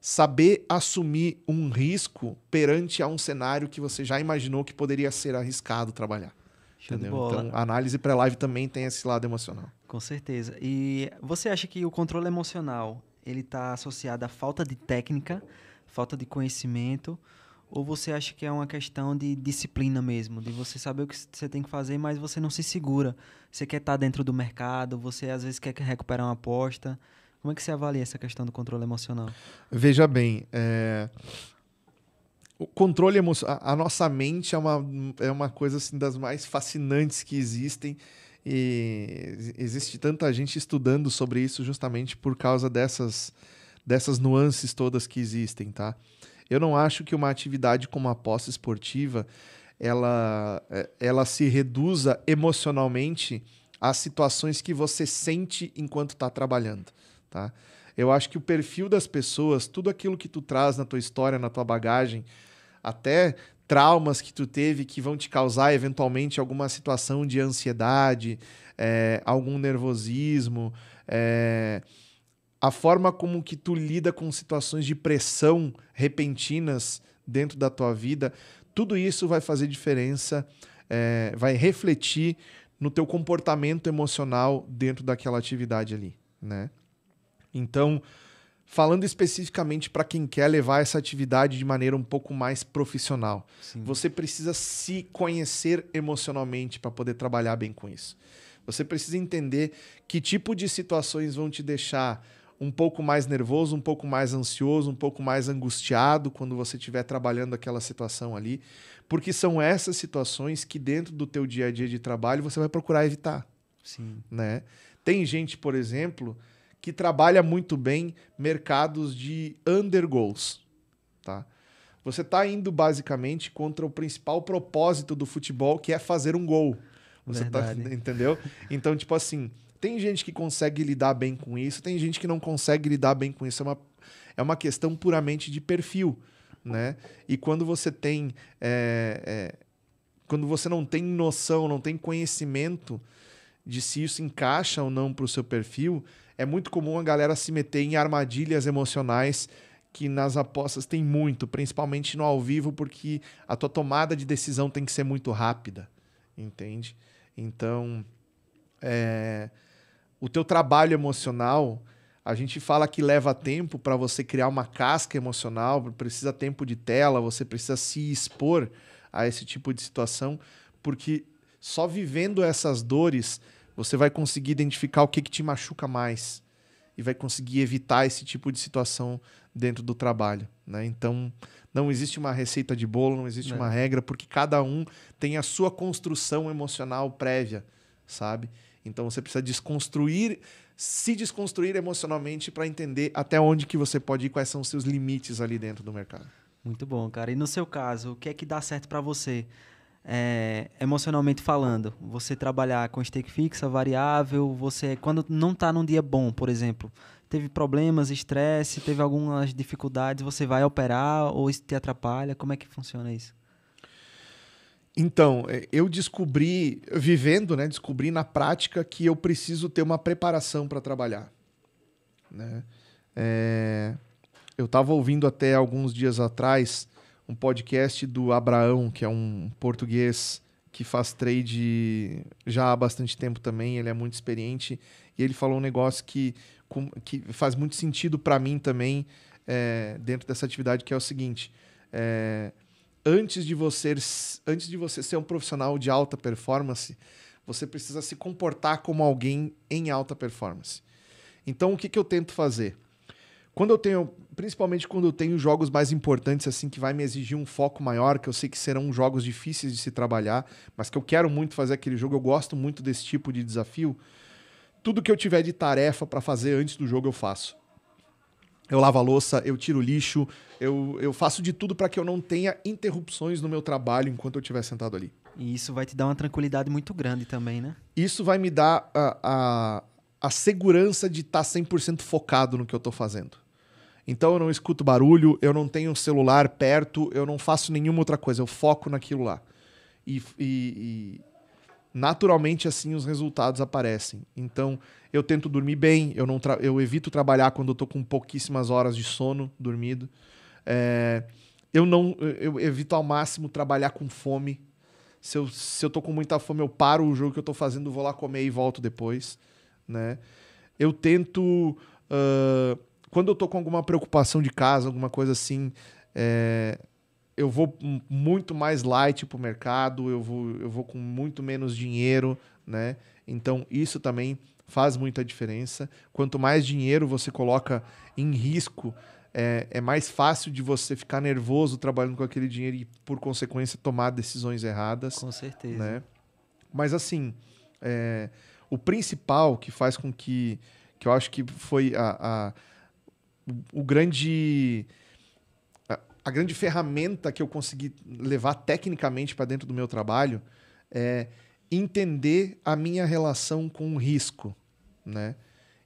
saber assumir um risco perante a um cenário que você já imaginou que poderia ser arriscado trabalhar. Entendeu? Então, a análise pré-live também tem esse lado emocional. Com certeza. E você acha que o controle emocional ele está associado à falta de técnica, falta de conhecimento, ou você acha que é uma questão de disciplina mesmo, de você saber o que você tem que fazer, mas você não se segura? Você quer estar tá dentro do mercado, você às vezes quer recuperar uma aposta. Como é que você avalia essa questão do controle emocional? Veja bem, é o controle emocional, a nossa mente é uma, é uma coisa assim, das mais fascinantes que existem. E existe tanta gente estudando sobre isso justamente por causa dessas, dessas nuances todas que existem, tá? Eu não acho que uma atividade como a aposta esportiva ela, é, ela se reduza emocionalmente às situações que você sente enquanto está trabalhando, tá? Eu acho que o perfil das pessoas, tudo aquilo que tu traz na tua história, na tua bagagem, até traumas que tu teve que vão te causar eventualmente alguma situação de ansiedade, é, algum nervosismo, é, a forma como que tu lida com situações de pressão repentinas dentro da tua vida, tudo isso vai fazer diferença, é, vai refletir no teu comportamento emocional dentro daquela atividade ali, né? Então, Falando especificamente para quem quer levar essa atividade de maneira um pouco mais profissional, Sim. você precisa se conhecer emocionalmente para poder trabalhar bem com isso. Você precisa entender que tipo de situações vão te deixar um pouco mais nervoso, um pouco mais ansioso, um pouco mais angustiado quando você estiver trabalhando aquela situação ali, porque são essas situações que dentro do teu dia a dia de trabalho você vai procurar evitar. Sim. Né? Tem gente, por exemplo, que trabalha muito bem mercados de undergoals, tá? Você está indo basicamente contra o principal propósito do futebol, que é fazer um gol. Você tá, entendeu? Então, tipo assim, tem gente que consegue lidar bem com isso, tem gente que não consegue lidar bem com isso. É uma, é uma questão puramente de perfil, né? E quando você tem. É, é, quando você não tem noção, não tem conhecimento de se isso encaixa ou não para o seu perfil, é muito comum a galera se meter em armadilhas emocionais que nas apostas tem muito, principalmente no ao vivo, porque a tua tomada de decisão tem que ser muito rápida, entende? Então, é, o teu trabalho emocional, a gente fala que leva tempo para você criar uma casca emocional, precisa tempo de tela, você precisa se expor a esse tipo de situação, porque só vivendo essas dores você vai conseguir identificar o que, que te machuca mais e vai conseguir evitar esse tipo de situação dentro do trabalho. Né? Então, não existe uma receita de bolo, não existe não. É. uma regra, porque cada um tem a sua construção emocional prévia, sabe? Então, você precisa desconstruir, se desconstruir emocionalmente para entender até onde que você pode ir, quais são os seus limites ali dentro do mercado. Muito bom, cara. E no seu caso, o que é que dá certo para você? é, emocionalmente falando. Você trabalhar com stake fixa, variável, você quando não está num dia bom, por exemplo, teve problemas, estresse, teve algumas dificuldades, você vai operar ou isso te atrapalha? Como é que funciona isso? Então, é, eu descobri, vivendo, né, descobri na prática que eu preciso ter uma preparação para trabalhar. Né? É, eu estava ouvindo até alguns dias atrás um podcast do Abraão, que é um português que faz trade já há bastante tempo também, ele é muito experiente, e ele falou um negócio que, que faz muito sentido para mim também é, dentro dessa atividade, que é o seguinte, é, antes, de você, antes de você ser um profissional de alta performance, você precisa se comportar como alguém em alta performance. Então, o que, que eu tento fazer? Quando eu tenho, principalmente quando eu tenho jogos mais importantes, assim, que vai me exigir um foco maior, que eu sei que serão jogos difíceis de se trabalhar, mas que eu quero muito fazer aquele jogo, eu gosto muito desse tipo de desafio. Tudo que eu tiver de tarefa para fazer antes do jogo, eu faço. Eu lavo a louça, eu tiro o lixo, eu, eu faço de tudo para que eu não tenha interrupções no meu trabalho enquanto eu estiver sentado ali. E isso vai te dar uma tranquilidade muito grande também, né? Isso vai me dar a, a, a segurança de estar tá 100% focado no que eu estou fazendo. Então eu não escuto barulho, eu não tenho um celular perto, eu não faço nenhuma outra coisa, eu foco naquilo lá. E, e, e naturalmente assim os resultados aparecem. Então eu tento dormir bem, eu, não eu evito trabalhar quando eu estou com pouquíssimas horas de sono dormido. É, eu não eu evito ao máximo trabalhar com fome. Se eu, se eu tô com muita fome, eu paro o jogo que eu tô fazendo, vou lá comer e volto depois. Né? Eu tento. Uh, quando eu tô com alguma preocupação de casa, alguma coisa assim, é, eu vou muito mais light pro mercado, eu vou, eu vou com muito menos dinheiro, né? Então isso também faz muita diferença. Quanto mais dinheiro você coloca em risco, é, é mais fácil de você ficar nervoso trabalhando com aquele dinheiro e, por consequência, tomar decisões erradas. Com certeza. Né? Mas assim, é, o principal que faz com que que eu acho que foi a, a o grande a grande ferramenta que eu consegui levar tecnicamente para dentro do meu trabalho é entender a minha relação com o risco, né?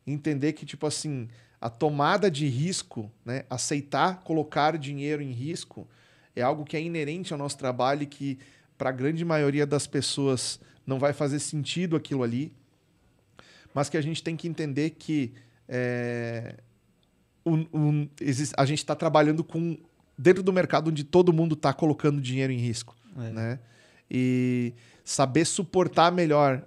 Entender que tipo assim, a tomada de risco, né, aceitar colocar dinheiro em risco é algo que é inerente ao nosso trabalho e que para a grande maioria das pessoas não vai fazer sentido aquilo ali, mas que a gente tem que entender que é, um, um, a gente está trabalhando com dentro do mercado onde todo mundo está colocando dinheiro em risco, é. né? E saber suportar melhor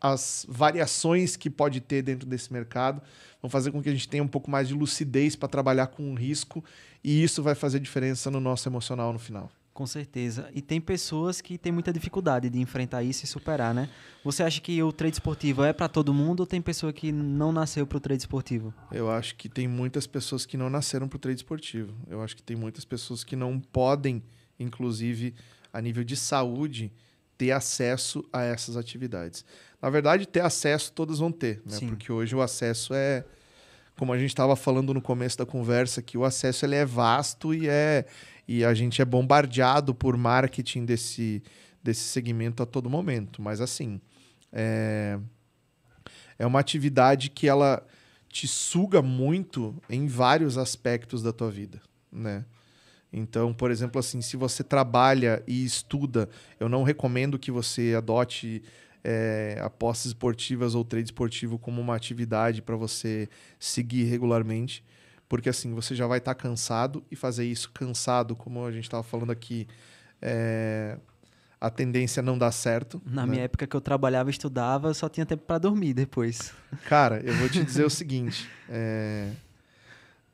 as variações que pode ter dentro desse mercado vão fazer com que a gente tenha um pouco mais de lucidez para trabalhar com risco e isso vai fazer diferença no nosso emocional no final. Com certeza. E tem pessoas que têm muita dificuldade de enfrentar isso e superar, né? Você acha que o trade esportivo é para todo mundo ou tem pessoa que não nasceu para o trade esportivo? Eu acho que tem muitas pessoas que não nasceram para o trade esportivo. Eu acho que tem muitas pessoas que não podem, inclusive a nível de saúde, ter acesso a essas atividades. Na verdade, ter acesso todas vão ter, né? Sim. Porque hoje o acesso é como a gente estava falando no começo da conversa, que o acesso ele é vasto e é e a gente é bombardeado por marketing desse, desse segmento a todo momento. Mas assim, é, é uma atividade que ela te suga muito em vários aspectos da tua vida, né? Então, por exemplo, assim, se você trabalha e estuda, eu não recomendo que você adote é, apostas esportivas ou trade esportivo como uma atividade para você seguir regularmente, porque assim você já vai estar tá cansado e fazer isso cansado, como a gente estava falando aqui, é, a tendência não dá certo. Na né? minha época que eu trabalhava e estudava, eu só tinha tempo para dormir depois. Cara, eu vou te dizer o seguinte: é,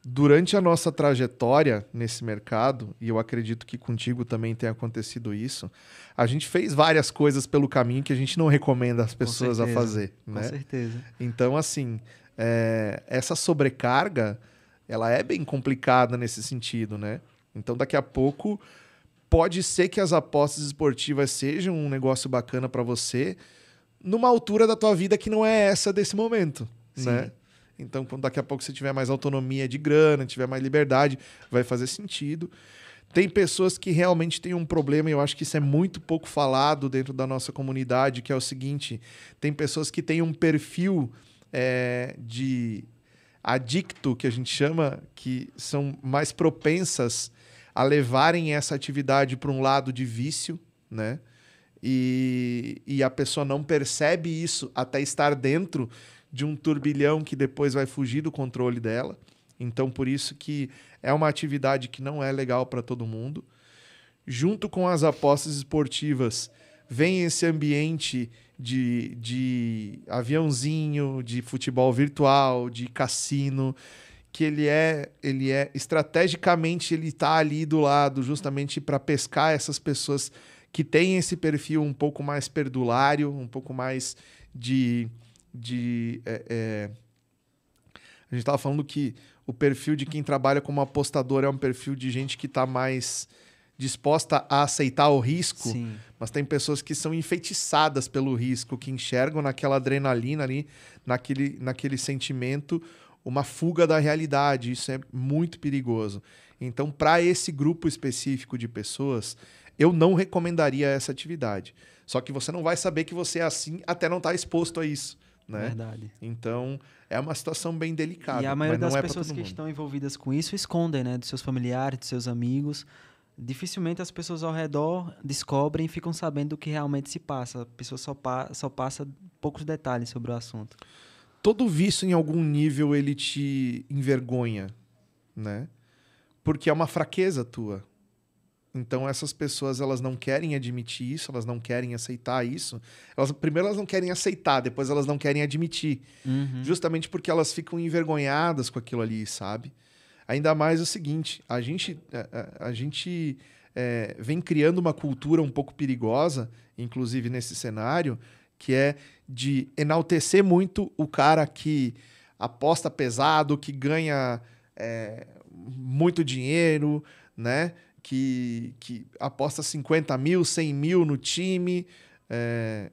durante a nossa trajetória nesse mercado, e eu acredito que contigo também tenha acontecido isso, a gente fez várias coisas pelo caminho que a gente não recomenda as pessoas certeza, a fazer. Né? Com certeza. Então, assim, é, essa sobrecarga ela é bem complicada nesse sentido, né? Então, daqui a pouco, pode ser que as apostas esportivas sejam um negócio bacana para você numa altura da tua vida que não é essa desse momento, Sim. né? Então, quando daqui a pouco você tiver mais autonomia de grana, tiver mais liberdade, vai fazer sentido. Tem pessoas que realmente têm um problema, e eu acho que isso é muito pouco falado dentro da nossa comunidade, que é o seguinte: tem pessoas que têm um perfil é, de adicto, que a gente chama, que são mais propensas a levarem essa atividade para um lado de vício, né? E, e a pessoa não percebe isso até estar dentro de um turbilhão que depois vai fugir do controle dela. Então, por isso que é uma atividade que não é legal para todo mundo. Junto com as apostas esportivas, vem esse ambiente de, de aviãozinho, de futebol virtual, de cassino, que ele é, ele é estrategicamente ele está ali do lado justamente para pescar essas pessoas que têm esse perfil um pouco mais perdulário, um pouco mais de, de é, é... a gente estava falando que o perfil de quem trabalha como apostador é um perfil de gente que está mais disposta a aceitar o risco, Sim. mas tem pessoas que são enfeitiçadas pelo risco, que enxergam naquela adrenalina ali, naquele, naquele sentimento, uma fuga da realidade. Isso é muito perigoso. Então, para esse grupo específico de pessoas, eu não recomendaria essa atividade. Só que você não vai saber que você é assim até não estar tá exposto a isso. Né? Verdade. Então, é uma situação bem delicada. E a maioria das é pessoas que estão envolvidas com isso escondem, né? Dos seus familiares, dos seus amigos dificilmente as pessoas ao redor descobrem e ficam sabendo o que realmente se passa. A pessoa só, pa só passa poucos detalhes sobre o assunto. Todo vício, em algum nível, ele te envergonha, né? Porque é uma fraqueza tua. Então, essas pessoas, elas não querem admitir isso, elas não querem aceitar isso. Elas, primeiro, elas não querem aceitar, depois elas não querem admitir. Uhum. Justamente porque elas ficam envergonhadas com aquilo ali, sabe? Ainda mais o seguinte, a gente, a, a, gente é, vem criando uma cultura um pouco perigosa, inclusive nesse cenário, que é de enaltecer muito o cara que aposta pesado, que ganha é, muito dinheiro, né? Que, que aposta 50 mil, 100 mil no time. É,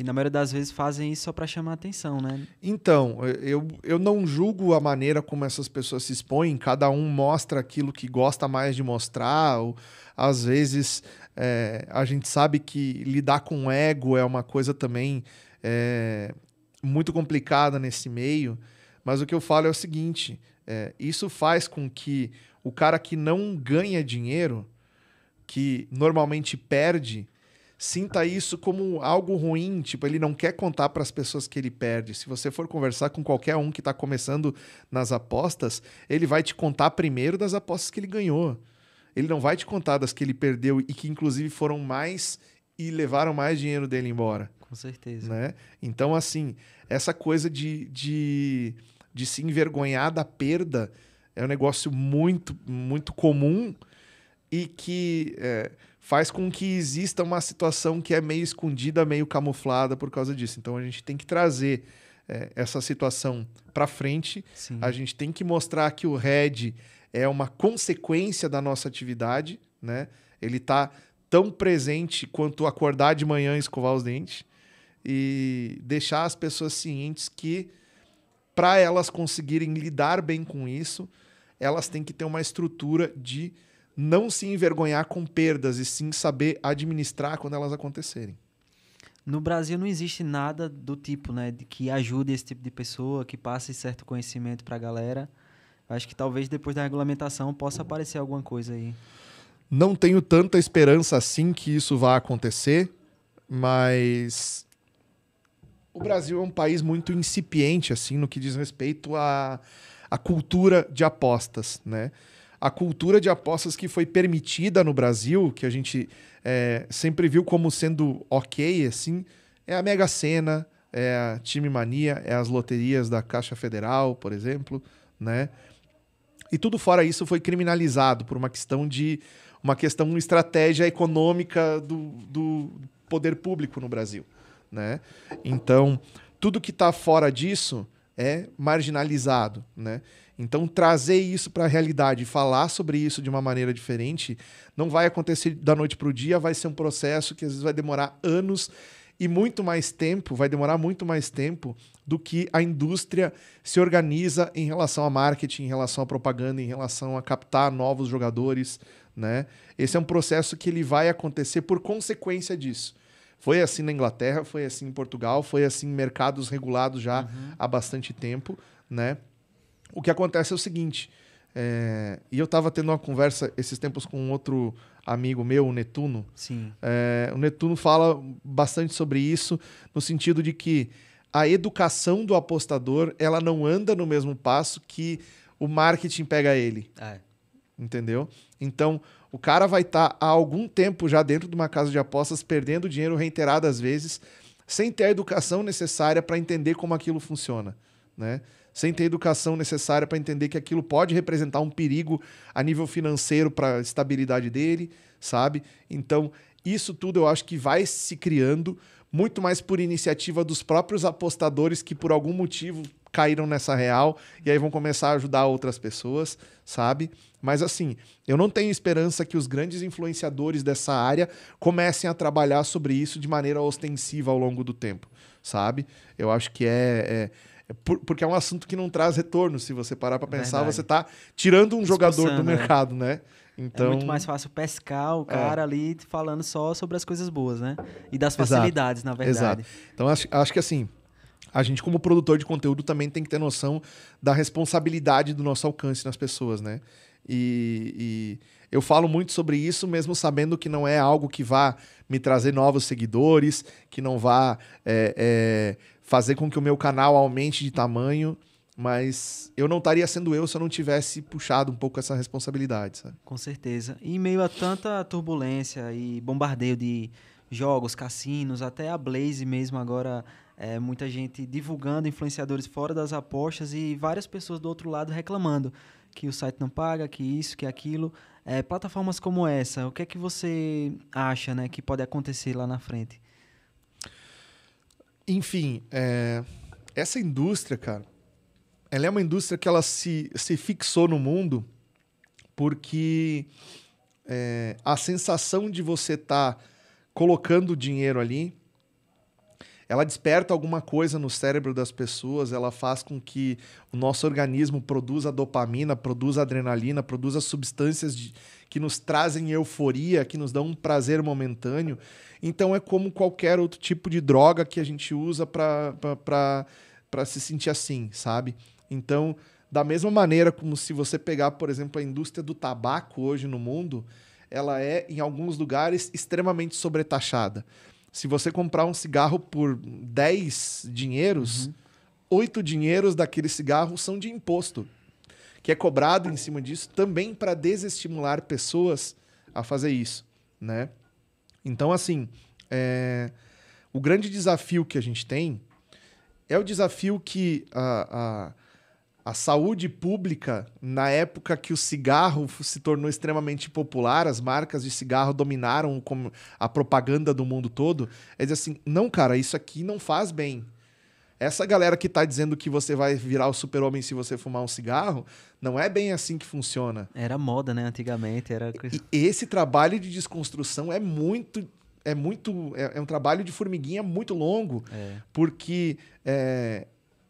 que na maioria das vezes fazem isso só para chamar atenção, né? Então, eu, eu não julgo a maneira como essas pessoas se expõem, cada um mostra aquilo que gosta mais de mostrar, ou, às vezes é, a gente sabe que lidar com ego é uma coisa também é, muito complicada nesse meio, mas o que eu falo é o seguinte: é, isso faz com que o cara que não ganha dinheiro, que normalmente perde, sinta isso como algo ruim, tipo, ele não quer contar para as pessoas que ele perde. Se você for conversar com qualquer um que está começando nas apostas, ele vai te contar primeiro das apostas que ele ganhou. Ele não vai te contar das que ele perdeu e que inclusive foram mais e levaram mais dinheiro dele embora. Com certeza. Né? Então, assim, essa coisa de, de, de se envergonhar da perda é um negócio muito, muito comum e que é, faz com que exista uma situação que é meio escondida, meio camuflada por causa disso. Então a gente tem que trazer é, essa situação para frente. Sim. A gente tem que mostrar que o RED é uma consequência da nossa atividade, né? Ele está tão presente quanto acordar de manhã e escovar os dentes e deixar as pessoas cientes que para elas conseguirem lidar bem com isso, elas têm que ter uma estrutura de não se envergonhar com perdas e sim saber administrar quando elas acontecerem. No Brasil não existe nada do tipo, né, de que ajude esse tipo de pessoa, que passe certo conhecimento para a galera. Acho que talvez depois da regulamentação possa aparecer alguma coisa aí. Não tenho tanta esperança assim que isso vá acontecer, mas o Brasil é um país muito incipiente assim no que diz respeito à, à cultura de apostas, né? a cultura de apostas que foi permitida no Brasil, que a gente é, sempre viu como sendo ok, assim, é a Mega Sena, é a Time Mania, é as loterias da Caixa Federal, por exemplo, né? E tudo fora isso foi criminalizado por uma questão de uma questão uma estratégia econômica do, do poder público no Brasil, né? Então tudo que está fora disso é marginalizado, né? Então, trazer isso para a realidade, falar sobre isso de uma maneira diferente, não vai acontecer da noite para o dia, vai ser um processo que às vezes vai demorar anos e muito mais tempo, vai demorar muito mais tempo do que a indústria se organiza em relação a marketing, em relação a propaganda, em relação a captar novos jogadores, né? Esse é um processo que ele vai acontecer por consequência disso. Foi assim na Inglaterra, foi assim em Portugal, foi assim em mercados regulados já uhum. há bastante tempo, né? O que acontece é o seguinte. É, e eu estava tendo uma conversa esses tempos com um outro amigo meu, o Netuno. Sim. É, o Netuno fala bastante sobre isso, no sentido de que a educação do apostador ela não anda no mesmo passo que o marketing pega ele. É. Entendeu? Então, o cara vai estar tá há algum tempo já dentro de uma casa de apostas, perdendo dinheiro reiteradas vezes, sem ter a educação necessária para entender como aquilo funciona. Né? sem ter a educação necessária para entender que aquilo pode representar um perigo a nível financeiro para a estabilidade dele, sabe? Então, isso tudo eu acho que vai se criando muito mais por iniciativa dos próprios apostadores que por algum motivo caíram nessa real e aí vão começar a ajudar outras pessoas, sabe? Mas assim, eu não tenho esperança que os grandes influenciadores dessa área comecem a trabalhar sobre isso de maneira ostensiva ao longo do tempo, sabe? Eu acho que é, é é por, porque é um assunto que não traz retorno. Se você parar para pensar, Verdade. você está tirando um jogador do né? mercado, é. né? Então... É muito então, mais fácil pescar o é. cara é. ali falando só sobre as coisas boas, né? E das facilidades, Exato. na verdade. Exato. Então, acho, acho que assim, a gente, como produtor de conteúdo, também tem que ter noção da responsabilidade do nosso alcance nas pessoas, né? E, e, eu falo muito sobre isso, mesmo sabendo que não é algo que vá me trazer novos seguidores, que não vá é, é, fazer com que o meu canal aumente de tamanho, mas eu não estaria sendo eu se eu não tivesse puxado um pouco essa responsabilidade, sabe? Com certeza. E em meio a tanta turbulência e bombardeio de jogos, cassinos, até a Blaze mesmo agora é, muita gente divulgando influenciadores fora das apostas e várias pessoas do outro lado reclamando que o site não paga, que isso, que aquilo. É, plataformas como essa, o que é que você acha né, que pode acontecer lá na frente? Enfim, é... essa indústria, cara, ela é uma indústria que ela se, se fixou no mundo porque é, a sensação de você estar tá colocando dinheiro ali, ela desperta alguma coisa no cérebro das pessoas, ela faz com que o nosso organismo produza dopamina, produza adrenalina, produza substâncias de, que nos trazem euforia, que nos dão um prazer momentâneo. Então é como qualquer outro tipo de droga que a gente usa para se sentir assim, sabe? Então, da mesma maneira como se você pegar, por exemplo, a indústria do tabaco hoje no mundo, ela é, em alguns lugares, extremamente sobretaxada. Se você comprar um cigarro por 10 dinheiros, uhum. 8 dinheiros daquele cigarro são de imposto que é cobrado em cima disso também para desestimular pessoas a fazer isso, né? Então, assim, é... o grande desafio que a gente tem é o desafio que a, a, a, saúde pública, na época que o cigarro se tornou extremamente popular, as marcas de cigarro dominaram a propaganda do mundo todo, é dizer assim, não, cara, isso aqui não faz bem essa galera que tá dizendo que você vai virar o super-homem se você fumar um cigarro, não é bem assim que funciona. Era moda, né? Antigamente era E esse trabalho de desconstrução é muito é muito é, é um trabalho de formiguinha muito longo, é. porque é,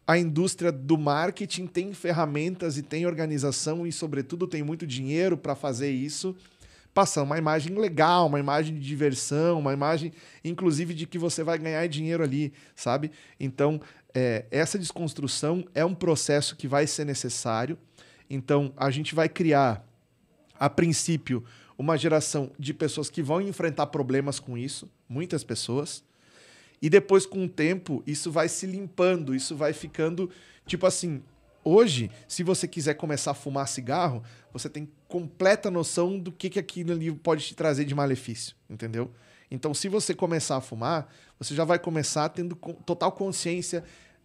a indústria do marketing tem ferramentas e tem organização e sobretudo tem muito dinheiro para fazer isso passar uma imagem legal, uma imagem de diversão, uma imagem, inclusive, de que você vai ganhar dinheiro ali, sabe? Então, é, essa desconstrução é um processo que vai ser necessário. Então, a gente vai criar, a princípio, uma geração de pessoas que vão enfrentar problemas com isso, muitas pessoas. E depois, com o tempo, isso vai se limpando, isso vai ficando tipo assim. Hoje, se você quiser começar a fumar cigarro, você tem completa noção do que, que aquilo ali pode te trazer de malefício, entendeu? Então, se você começar a fumar, você já vai começar tendo total consciência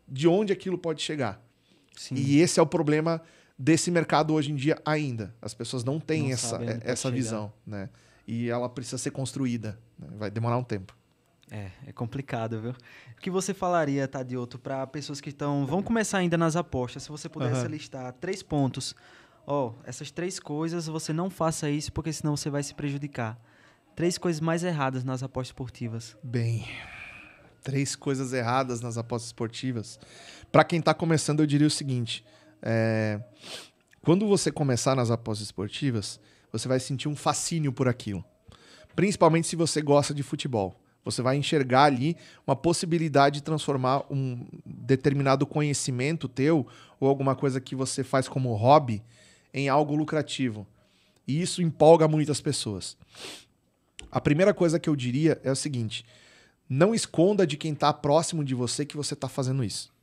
de onde aquilo pode chegar. Sim. E esse é o problema desse mercado hoje em dia ainda. As pessoas não têm não essa, é, essa visão, né? E ela precisa ser construída. Né? Vai demorar um tempo. É, é complicado, viu? O que você falaria, Tadioto, para pessoas que estão vão começar ainda nas apostas, se você pudesse uhum. listar três pontos. Ó, oh, essas três coisas, você não faça isso porque senão você vai se prejudicar. Três coisas mais erradas nas apostas esportivas. Bem, três coisas erradas nas apostas esportivas. Para quem está começando, eu diria o seguinte: é, quando você começar nas apostas esportivas, você vai sentir um fascínio por aquilo. Principalmente se você gosta de futebol. Você vai enxergar ali uma possibilidade de transformar um determinado conhecimento teu ou alguma coisa que você faz como hobby em algo lucrativo. E isso empolga muitas pessoas. A primeira coisa que eu diria é o seguinte: não esconda de quem está próximo de você que você está fazendo isso.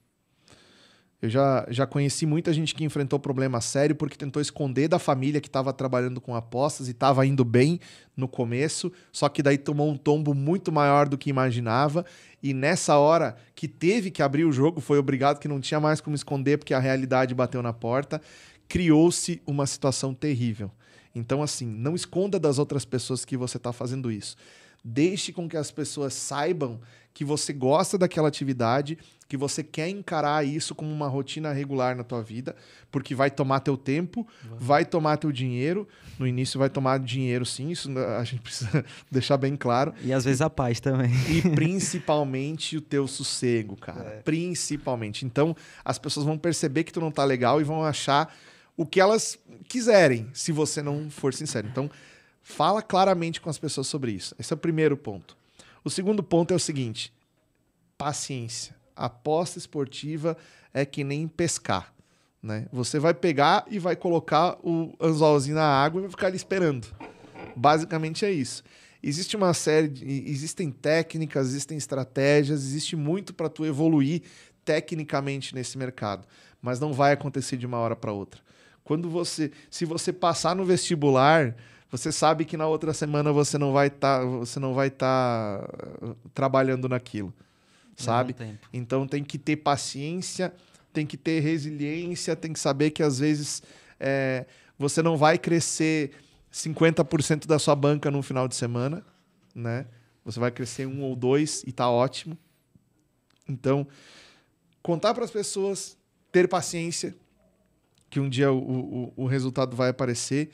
Eu já, já conheci muita gente que enfrentou problema sério porque tentou esconder da família que estava trabalhando com apostas e estava indo bem no começo, só que daí tomou um tombo muito maior do que imaginava. E nessa hora que teve que abrir o jogo, foi obrigado que não tinha mais como esconder porque a realidade bateu na porta, criou-se uma situação terrível. Então, assim, não esconda das outras pessoas que você está fazendo isso. Deixe com que as pessoas saibam que você gosta daquela atividade, que você quer encarar isso como uma rotina regular na tua vida, porque vai tomar teu tempo, vai, vai tomar teu dinheiro. No início vai tomar dinheiro, sim, isso a gente precisa deixar bem claro. E às vezes a paz também. E principalmente o teu sossego, cara. É. Principalmente. Então, as pessoas vão perceber que tu não tá legal e vão achar o que elas quiserem, se você não for sincero. Então, fala claramente com as pessoas sobre isso. Esse é o primeiro ponto. O segundo ponto é o seguinte: paciência. aposta esportiva é que nem pescar. Né? Você vai pegar e vai colocar o anzolzinho na água e vai ficar ali esperando. Basicamente é isso. Existe uma série, de, existem técnicas, existem estratégias, existe muito para tu evoluir tecnicamente nesse mercado, mas não vai acontecer de uma hora para outra. Quando você, se você passar no vestibular, você sabe que na outra semana você não vai estar, tá, você não vai estar tá uh, trabalhando naquilo, sabe? Então tem que ter paciência, tem que ter resiliência, tem que saber que às vezes é, você não vai crescer 50% da sua banca no final de semana, né? Você vai crescer um ou dois e tá ótimo. Então, contar para as pessoas, ter paciência, que um dia o, o, o resultado vai aparecer.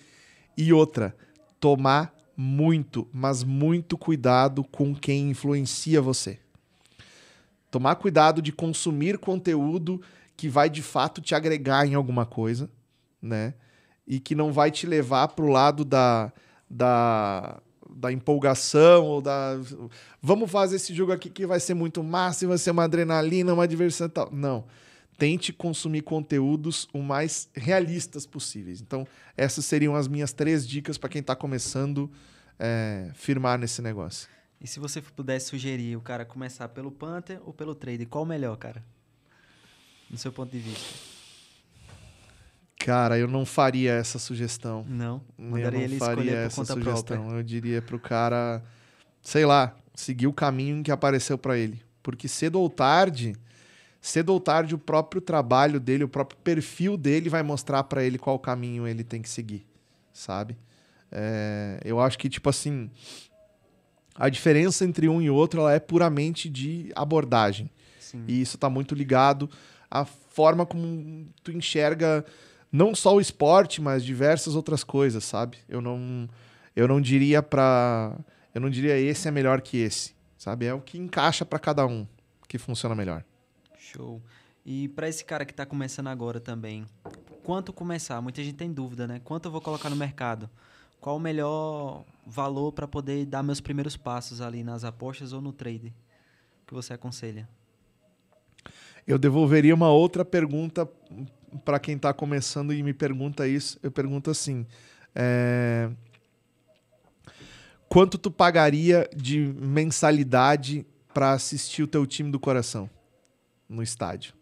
E outra, tomar muito, mas muito cuidado com quem influencia você. Tomar cuidado de consumir conteúdo que vai de fato te agregar em alguma coisa, né? E que não vai te levar para o lado da, da, da empolgação ou da. Vamos fazer esse jogo aqui que vai ser muito massa e vai ser uma adrenalina, uma diversão e tal. Não. Não tente consumir conteúdos o mais realistas possíveis. Então, essas seriam as minhas três dicas para quem está começando é, firmar nesse negócio. E se você pudesse sugerir o cara começar pelo Panther ou pelo Trade, qual o melhor, cara? No seu ponto de vista. Cara, eu não faria essa sugestão. Não, mandaria eu não faria essa sugestão. Própria. Eu diria para o cara, sei lá, seguir o caminho que apareceu para ele, porque cedo ou tarde, cedo ou tarde o próprio trabalho dele, o próprio perfil dele vai mostrar para ele qual caminho ele tem que seguir, sabe? É, eu acho que, tipo assim, a diferença entre um e outro ela é puramente de abordagem. Sim. E isso está muito ligado à forma como tu enxerga não só o esporte, mas diversas outras coisas, sabe? Eu não, eu não diria para, eu não diria esse é melhor que esse, sabe? É o que encaixa para cada um que funciona melhor. Show. E para esse cara que está começando agora também, quanto começar? Muita gente tem dúvida, né? Quanto eu vou colocar no mercado? Qual o melhor valor para poder dar meus primeiros passos ali nas apostas ou no trade? O que você aconselha? Eu devolveria uma outra pergunta para quem está começando e me pergunta isso. Eu pergunto assim: é... quanto tu pagaria de mensalidade para assistir o teu time do coração? no estádio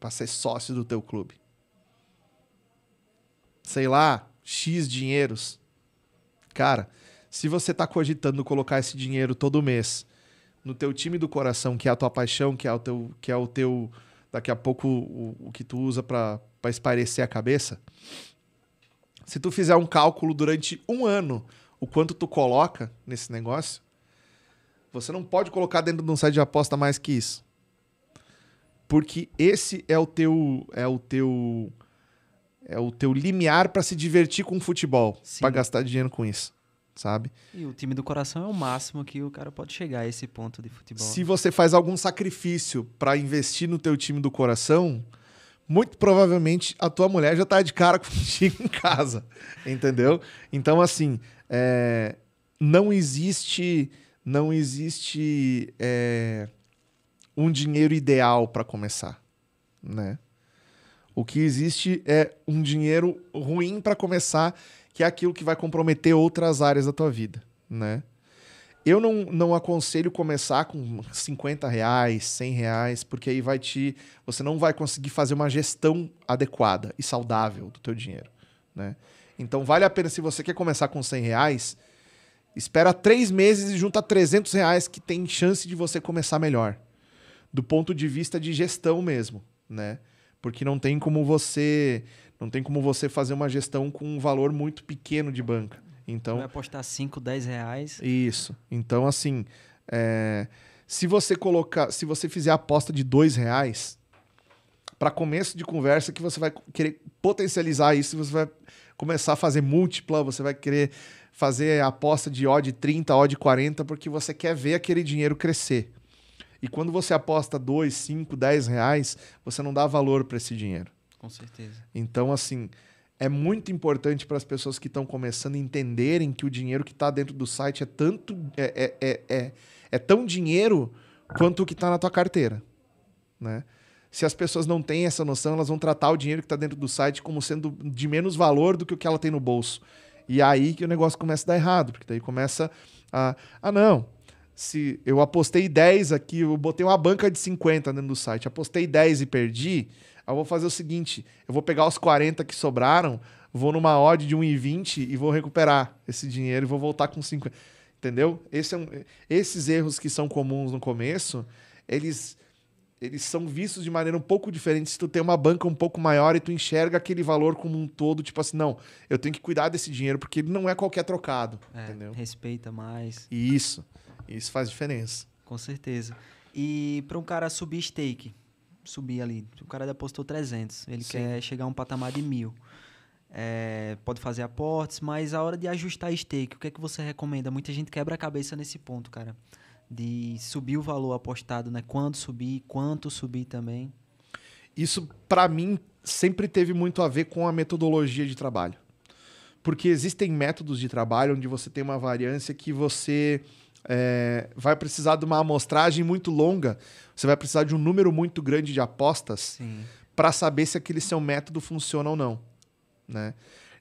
para ser sócio do teu clube. Sei lá, X dinheiros. Cara, se você tá cogitando colocar esse dinheiro todo mês no teu time do coração, que é a tua paixão, que é o teu, que é o teu daqui a pouco o, o que tu usa para esparecer a cabeça, se tu fizer um cálculo durante um ano o quanto tu coloca nesse negócio, você não pode colocar dentro de um site de aposta mais que isso porque esse é o teu é o teu é o teu limiar para se divertir com o futebol, para gastar dinheiro com isso, sabe? E o time do coração é o máximo que o cara pode chegar a esse ponto de futebol. Se né? você faz algum sacrifício para investir no teu time do coração, muito provavelmente a tua mulher já tá de cara contigo em casa, entendeu? Então assim, é, não existe não existe é, um dinheiro ideal para começar, né? O que existe é um dinheiro ruim para começar, que é aquilo que vai comprometer outras áreas da tua vida, né? Eu não, não aconselho começar com 50 reais, 100 reais, porque aí vai te. Você não vai conseguir fazer uma gestão adequada e saudável do teu dinheiro, né? Então vale a pena, se você quer começar com 100 reais, espera três meses e junta 300 reais que tem chance de você começar melhor, do ponto de vista de gestão mesmo, né? Porque não tem como você, não tem como você fazer uma gestão com um valor muito pequeno de banca. Então, vai apostar 5, 10 reais. Isso. Então, assim, é, se você colocar, se você fizer a aposta de 2 reais, para começo de conversa que você vai querer potencializar isso, você vai começar a fazer múltipla, você vai querer fazer aposta de odd 30, odd 40, porque você quer ver aquele dinheiro crescer. E quando você aposta 2, 5, 10 reais, você não dá valor para esse dinheiro. Com certeza. Então, assim, é muito importante para as pessoas que estão começando entenderem que o dinheiro que está dentro do site é tanto. É, é, é, é, é tão dinheiro quanto o que está na tua carteira. Né? Se as pessoas não têm essa noção, elas vão tratar o dinheiro que está dentro do site como sendo de menos valor do que o que ela tem no bolso. E é aí que o negócio começa a dar errado, porque daí começa a. Ah, não, se eu apostei 10 aqui, eu botei uma banca de 50 dentro do site, apostei 10 e perdi, eu vou fazer o seguinte, eu vou pegar os 40 que sobraram, vou numa odd de 1,20 e vou recuperar esse dinheiro e vou voltar com 50. Entendeu? Esse é um, esses erros que são comuns no começo, eles eles são vistos de maneira um pouco diferente se tu tem uma banca um pouco maior e tu enxerga aquele valor como um todo, tipo assim, não, eu tenho que cuidar desse dinheiro porque ele não é qualquer trocado, é, entendeu? Respeita mais. Isso. Isso faz diferença. Com certeza. E para um cara subir stake, subir ali, o cara apostou 300, ele Sim. quer chegar a um patamar de mil. É, pode fazer aportes, mas a hora de ajustar stake, o que é que você recomenda? Muita gente quebra a cabeça nesse ponto, cara. De subir o valor apostado, né? Quando subir, quanto subir também. Isso, para mim, sempre teve muito a ver com a metodologia de trabalho. Porque existem métodos de trabalho onde você tem uma variância que você é, vai precisar de uma amostragem muito longa, você vai precisar de um número muito grande de apostas para saber se aquele seu método funciona ou não. Né?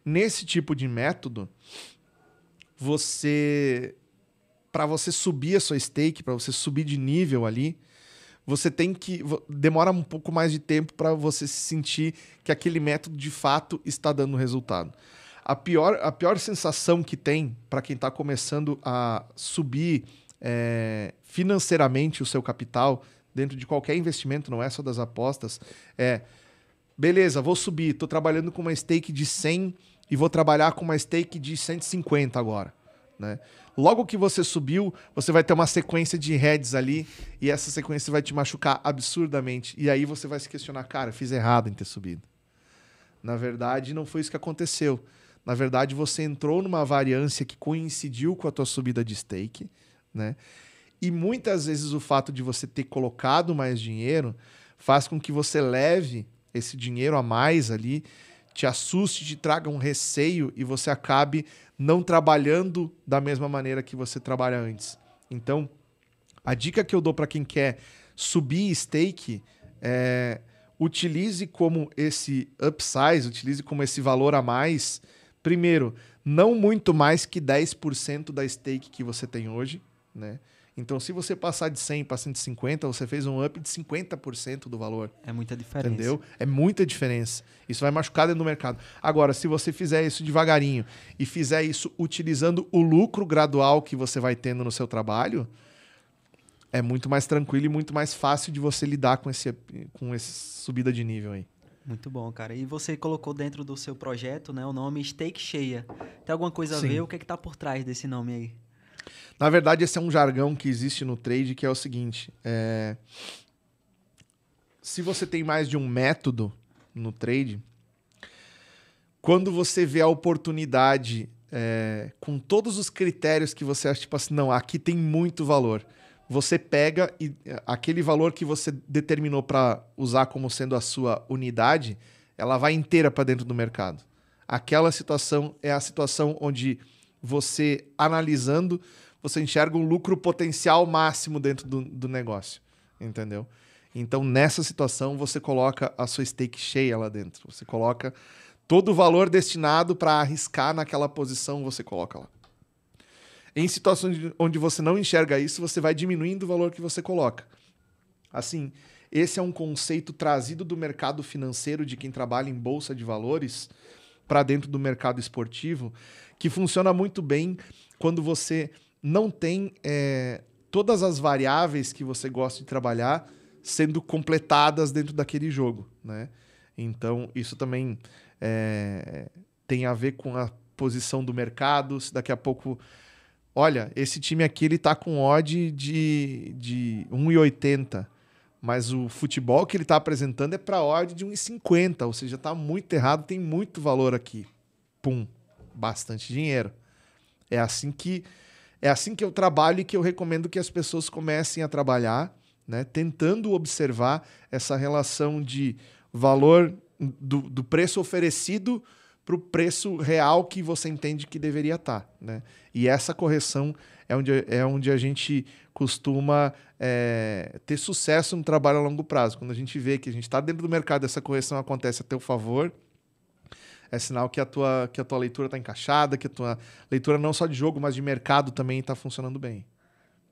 Nesse tipo de método, você. Para você subir a sua stake, para você subir de nível ali, você tem que. Demora um pouco mais de tempo para você se sentir que aquele método de fato está dando resultado a pior, a pior sensação que tem para quem está começando a subir é, financeiramente o seu capital dentro de qualquer investimento, não é só das apostas, é beleza, vou subir, estou trabalhando com uma stake de 100 e vou trabalhar com uma stake de 150 agora. Né? Logo que você subiu, você vai ter uma sequência de heads ali e essa sequência vai te machucar absurdamente. E aí você vai se questionar, cara, fiz errado em ter subido. Na verdade, não foi isso que aconteceu. Na verdade, você entrou numa variância que coincidiu com a tua subida de stake, né? E muitas vezes o fato de você ter colocado mais dinheiro faz com que você leve esse dinheiro a mais ali, te assuste, te traga um receio e você acabe não trabalhando da mesma maneira que você trabalha antes. Então, a dica que eu dou para quem quer subir stake é utilize como esse upsize, utilize como esse valor a mais Primeiro, não muito mais que 10% da stake que você tem hoje, né? Então, se você passar de 100 para 150, você fez um up de 50% do valor. É muita diferença. Entendeu? É muita diferença. Isso vai machucar dentro do mercado. Agora, se você fizer isso devagarinho e fizer isso utilizando o lucro gradual que você vai tendo no seu trabalho, é muito mais tranquilo e muito mais fácil de você lidar com, esse, com essa subida de nível aí. Muito bom, cara. E você colocou dentro do seu projeto né, o nome Steak Cheia. Tem alguma coisa Sim. a ver? O que é está por trás desse nome aí? Na verdade, esse é um jargão que existe no trade que é o seguinte: é... se você tem mais de um método no trade, quando você vê a oportunidade é... com todos os critérios que você acha, tipo assim, não, aqui tem muito valor você pega e eh, aquele valor que você determinou para usar como sendo a sua unidade, ela vai inteira para dentro do mercado. Aquela situação é a situação onde você analisando, você enxerga um lucro potencial máximo dentro do, do negócio, entendeu? Então, nessa situação, você coloca a sua stake cheia lá dentro. Você coloca todo o valor destinado para arriscar naquela posição, você coloca lá. Em situações onde você não enxerga isso, você vai diminuindo o valor que você coloca. Assim, esse é um conceito trazido do mercado financeiro de quem trabalha em bolsa de valores para dentro do mercado esportivo, que funciona muito bem quando você não tem é, todas as variáveis que você gosta de trabalhar sendo completadas dentro daquele jogo, né? Então isso também é, tem a ver com a posição do mercado. Se daqui a pouco olha, esse time aqui ele tá com odd de, de 1,80, mas o futebol que ele está apresentando é para odd de 1,50, ou seja, tá muito errado, tem muito valor aqui. Pum, bastante dinheiro. É assim que é assim que eu trabalho e que eu recomendo que as pessoas comecem a trabalhar, né, tentando observar essa relação de valor do, do preço oferecido para o preço real que você entende que deveria estar, tá, né? E essa correção é onde, é onde a gente costuma é, ter sucesso no trabalho a longo prazo. Quando a gente vê que a gente está dentro do mercado, essa correção acontece a teu favor, é sinal que a tua, que a tua leitura está encaixada, que a tua leitura não só de jogo, mas de mercado também está funcionando bem.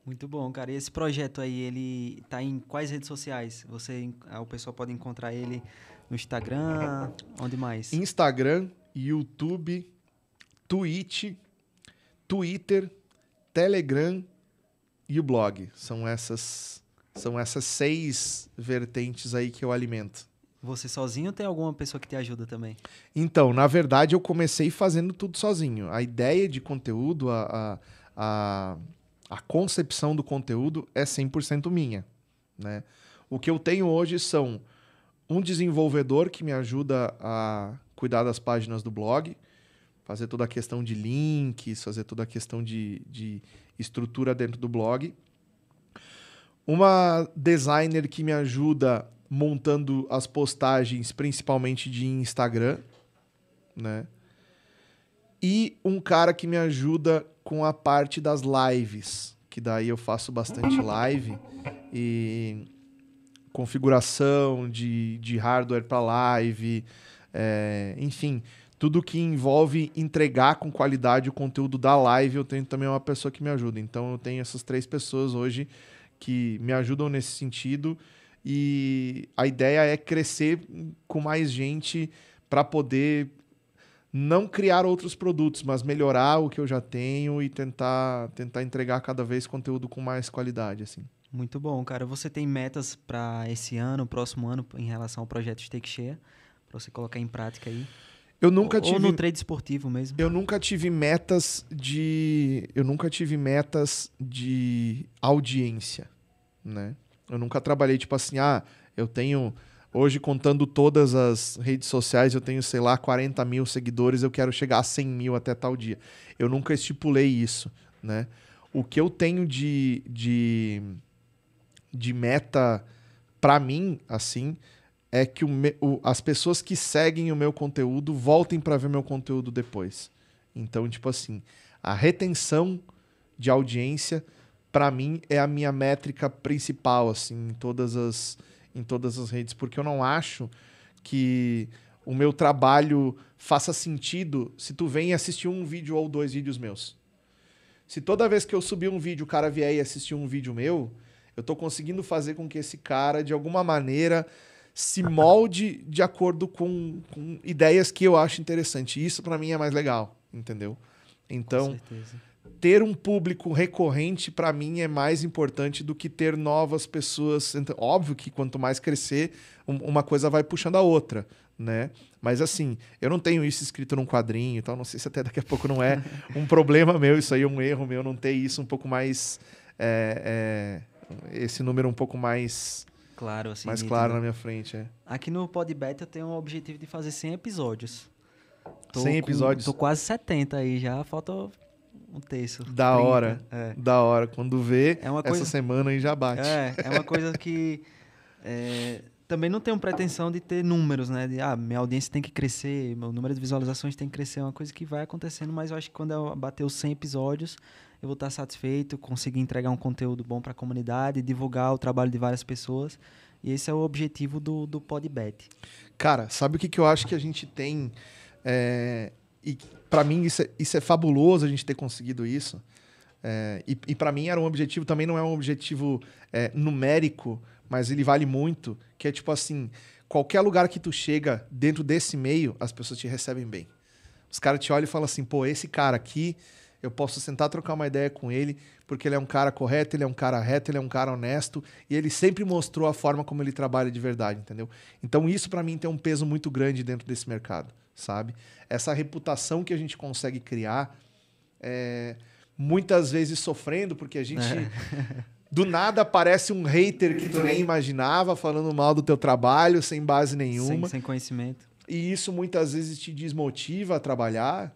Muito bom, cara. E esse projeto aí, ele tá em quais redes sociais? Você, o pessoal pode encontrar ele no Instagram, onde mais? Instagram, YouTube, Twitch, Twitter, Telegram e o blog. São essas são essas seis vertentes aí que eu alimento. Você sozinho ou tem alguma pessoa que te ajuda também? Então, na verdade, eu comecei fazendo tudo sozinho. A ideia de conteúdo, a, a, a, a concepção do conteúdo é 100% minha. Né? O que eu tenho hoje são um desenvolvedor que me ajuda a cuidar das páginas do blog, fazer toda a questão de links, fazer toda a questão de, de estrutura dentro do blog. Uma designer que me ajuda montando as postagens, principalmente de Instagram, né? E um cara que me ajuda com a parte das lives, que daí eu faço bastante live e configuração de, de hardware para live, é, enfim, tudo que envolve entregar com qualidade o conteúdo da live, eu tenho também uma pessoa que me ajuda. Então eu tenho essas três pessoas hoje que me ajudam nesse sentido. E a ideia é crescer com mais gente para poder não criar outros produtos, mas melhorar o que eu já tenho e tentar tentar entregar cada vez conteúdo com mais qualidade, assim. Muito bom, cara. Você tem metas para esse ano, próximo ano, em relação ao projeto Take Share, para você colocar em prática aí? Eu nunca ou, tive. Ou no trade esportivo mesmo. Eu nunca tive metas de. Eu nunca tive metas de audiência, né? Eu nunca trabalhei tipo assim, ah, eu tenho hoje contando todas as redes sociais eu tenho sei lá 40 mil seguidores, eu quero chegar a 100 mil até tal dia. Eu nunca estipulei isso, né? O que eu tenho de de, de meta para mim, assim, é que o me, o, as pessoas que seguem o meu conteúdo voltem para ver meu conteúdo depois. Então, tipo assim, a retenção de audiência para mim é a minha métrica principal assim em todas as em todas as redes, porque eu não acho que o meu trabalho faça sentido se tu vem assistir um vídeo ou dois vídeos meus. Se toda vez que eu subir um vídeo o cara vier e assistir um vídeo meu, eu tô conseguindo fazer com que esse cara de alguma maneira se molde de acordo com, com ideias que eu acho interessante. Isso para mim é mais legal, entendeu? Então, ter um público recorrente para mim é mais importante do que ter novas pessoas. Então, óbvio que quanto mais crescer, uma coisa vai puxando a outra, né? Mas assim, eu não tenho isso escrito num quadrinho, então não sei se até daqui a pouco não é um problema meu, isso aí é um erro meu não ter isso um pouco mais é, é, esse número um pouco mais claro, assim. Mais claro na minha frente, é. Aqui no Podbet eu tenho o objetivo de fazer 100 episódios. Tô 100 episódios? Com, tô quase 70 aí já, falta um terço. Da 30, hora. É. Da hora. Quando vê, é uma coisa, essa semana aí já bate. É, é uma coisa que. É, também não tenho pretensão de ter números, né? De, ah, minha audiência tem que crescer, meu número de visualizações tem que crescer, é uma coisa que vai acontecendo, mas eu acho que quando eu bater os 100 episódios, eu vou estar satisfeito, conseguir entregar um conteúdo bom para a comunidade, divulgar o trabalho de várias pessoas. E esse é o objetivo do, do Podbet. Cara, sabe o que, que eu acho que a gente tem? É, e para mim isso é, isso é, fabuloso a gente ter conseguido isso. É, e e para mim era um objetivo, também não é um objetivo é, numérico, mas ele vale muito, que é tipo assim, qualquer lugar que tu chega dentro desse meio, as pessoas te recebem bem. Os caras te olham e falam assim, pô, esse cara aqui, eu posso sentar trocar uma ideia com ele, porque ele é um cara correto, ele é um cara reto, ele é um cara honesto, e ele sempre mostrou a forma como ele trabalha de verdade, entendeu? Então isso para mim tem um peso muito grande dentro desse mercado, sabe? Essa reputação que a gente consegue criar, é, muitas vezes sofrendo, porque a gente... É. Do nada aparece um hater que tu nem imaginava falando mal do teu trabalho, sem base nenhuma. Sem, sem conhecimento. E isso muitas vezes te desmotiva a trabalhar.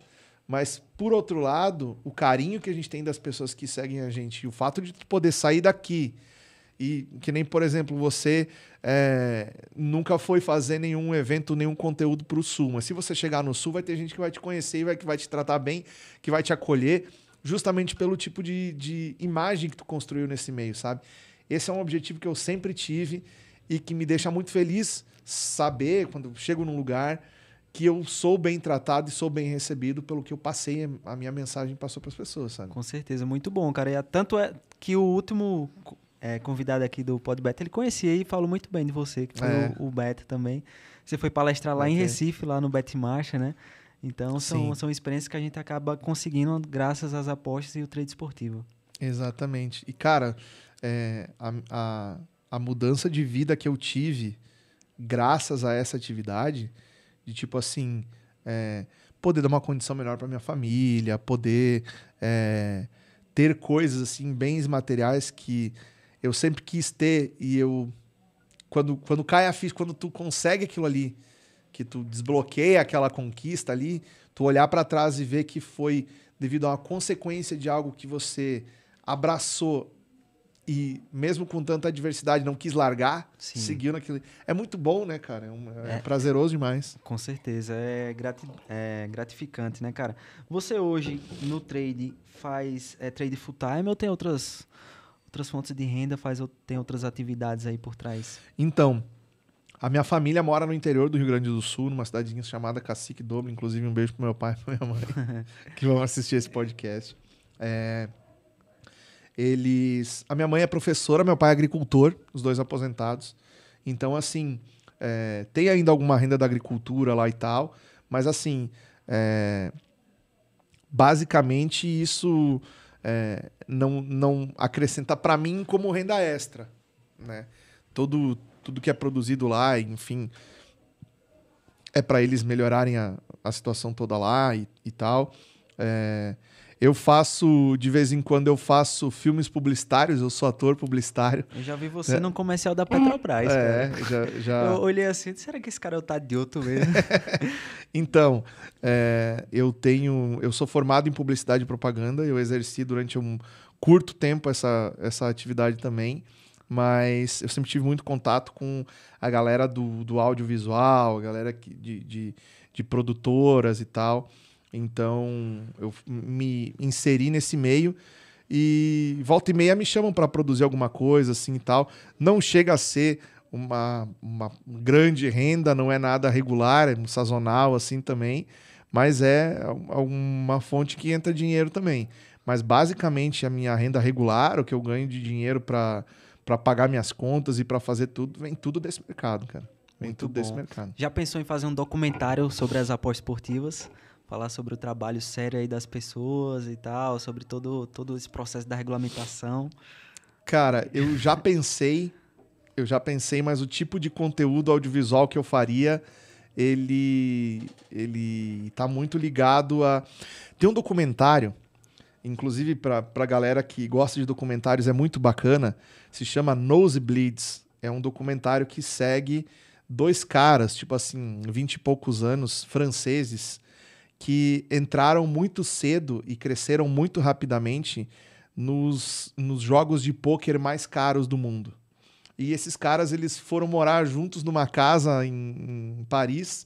Mas, por outro lado, o carinho que a gente tem das pessoas que seguem a gente, o fato de tu poder sair daqui e que nem, por exemplo, você é, nunca foi fazer nenhum evento, nenhum conteúdo para o Sul. Mas se você chegar no Sul, vai ter gente que vai te conhecer e vai, que vai te tratar bem, que vai te acolher justamente pelo tipo de, de imagem que tu construiu nesse meio, sabe? Esse é um objetivo que eu sempre tive e que me deixa muito feliz saber, quando chego num lugar, que eu sou bem tratado e sou bem recebido pelo que eu passei, a minha mensagem passou para as pessoas, sabe? Com certeza, muito bom, cara. E é, tanto é que o último é, convidado aqui do Podbeta, ele conhecia e falou muito bem de você, que foi é. o, o Beta também. Você foi palestrar lá okay. em Recife, lá no Beta Marcha, né? Então, são, são experiências que a gente acaba conseguindo graças às apostas e o trade esportivo. Exatamente. E, cara, é, a, a, a mudança de vida que eu tive graças a essa atividade, de tipo assim, é, poder dar uma condição melhor para minha família, poder é, ter coisas assim, bens materiais que eu sempre quis ter e eu quando quando cai a ficha, quando tu consegue aquilo ali, que tu desbloqueia aquela conquista ali, tu olhar para trás e ver que foi devido a uma consequência de algo que você abraçou e mesmo com tanta adversidade não quis largar, Sim. seguiu naquele. É muito bom, né, cara? É, um, é, é prazeroso demais. Com certeza, é, grati é gratificante, né, cara? Você hoje no trade faz é, trade full time ou tem outras outras fontes de renda, faz tem outras atividades aí por trás? Então, a minha família mora no interior do Rio Grande do Sul, numa cidadezinha chamada Cacique Dobro. Inclusive, um beijo pro meu pai e pra minha mãe, que vão assistir esse podcast. É... Eles. A minha mãe é professora, meu pai é agricultor, os dois aposentados. Então, assim, é... tem ainda alguma renda da agricultura lá e tal, mas assim. É... Basicamente, isso é, não, não acrescenta para mim como renda extra. Né? Todo, tudo que é produzido lá, enfim, é para eles melhorarem a, a situação toda lá e, e tal. É, eu faço, de vez em quando, eu faço filmes publicitários, eu sou ator publicitário. Eu já vi você é. num comercial da Petrobras. É, já, já, Eu olhei assim, será que esse cara é o Tadioto mesmo? então, é, eu tenho. Eu sou formado em publicidade e propaganda, eu exerci durante um curto tempo essa, essa atividade também mas eu sempre tive muito contato com a galera do, do audiovisual, a galera de, de, de produtoras e tal. Então eu me inseri nesse meio e volta e meia me chamam para produzir alguma coisa assim e tal. Não chega a ser uma, uma grande renda, não é nada regular, é um sazonal assim também, mas é uma fonte que entra dinheiro também. Mas basicamente a minha renda regular, o que eu ganho de dinheiro para para pagar minhas contas e para fazer tudo, vem tudo desse mercado, cara. Vem Muito tudo bom. desse mercado. Já pensou em fazer um documentário sobre as apostas esportivas? Falar sobre o trabalho sério aí das pessoas e tal, sobre todo, todo esse processo da regulamentação. Cara, eu já pensei, eu já pensei, mas o tipo de conteúdo audiovisual que eu faria, ele ele tá muito ligado a tem um documentário, inclusive para pra galera que gosta de documentários é muito bacana, se chama Nosebleeds. É um documentário que segue dois caras, tipo assim, vinte e poucos anos, franceses, que entraram muito cedo e cresceram muito rapidamente nos, nos jogos de pôquer mais caros do mundo. E esses caras eles foram morar juntos numa casa em, em Paris,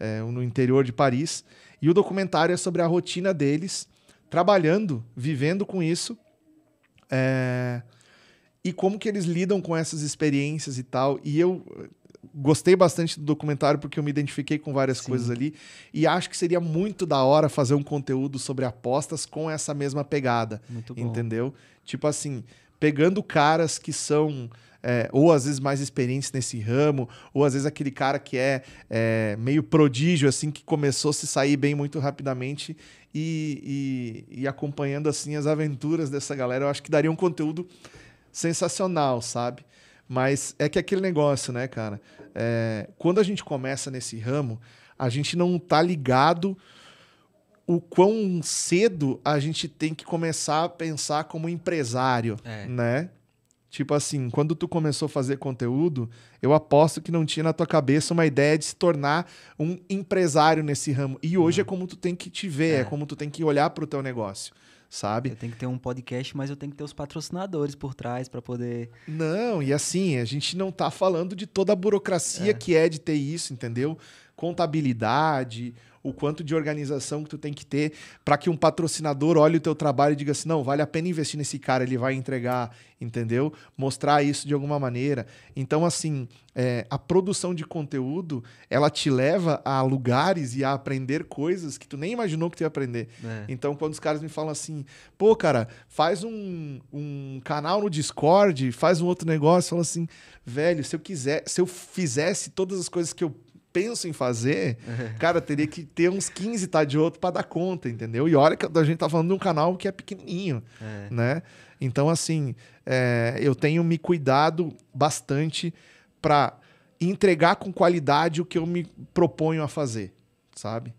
é, no interior de Paris. E o documentário é sobre a rotina deles, trabalhando, vivendo com isso. É, e como que eles lidam com essas experiências e tal. E eu eh, gostei bastante do documentário porque eu me identifiquei com várias Sim. coisas ali e acho que seria muito da hora fazer um conteúdo sobre apostas com essa mesma pegada, muito bom. entendeu? Tipo assim, pegando caras que são é, ou às vezes mais experientes nesse ramo, ou às vezes aquele cara que é, é meio prodígio, assim, que começou a se sair bem muito rapidamente e, e, e acompanhando assim as aventuras dessa galera, eu acho que daria um conteúdo sensacional, sabe? Mas é que é aquele negócio, né, cara? É, quando a gente começa nesse ramo, a gente não tá ligado o quão cedo a gente tem que começar a pensar como empresário, é. né? Tipo assim, quando tu começou a fazer conteúdo, eu aposto que não tinha na tua cabeça uma ideia de se tornar um empresário nesse ramo. E hoje uhum. é como tu tem que te ver, é, é como tu tem que olhar para o teu negócio sabe? Eu tenho que ter um podcast, mas eu tenho que ter os patrocinadores por trás para poder. Não, e assim, a gente não tá falando de toda a burocracia é. que é de ter isso, entendeu? Contabilidade, o quanto de organização que tu tem que ter para que um patrocinador olhe o teu trabalho e diga assim, não, vale a pena investir nesse cara, ele vai entregar, entendeu? Mostrar isso de alguma maneira. Então, assim, é, a produção de conteúdo, ela te leva a lugares e a aprender coisas que tu nem imaginou que tu ia aprender. É. Então, quando os caras me falam assim, pô, cara, faz um, um canal no Discord, faz um outro negócio, eu falo assim, velho, se eu quiser, se eu fizesse todas as coisas que eu penso em fazer, cara, teria que ter uns 15 tá de outro para dar conta, entendeu? E olha que a gente tá falando de um canal que é pequenininho, é. né? Então, assim, é, eu tenho me cuidado bastante para entregar com qualidade o que eu me proponho a fazer, sabe?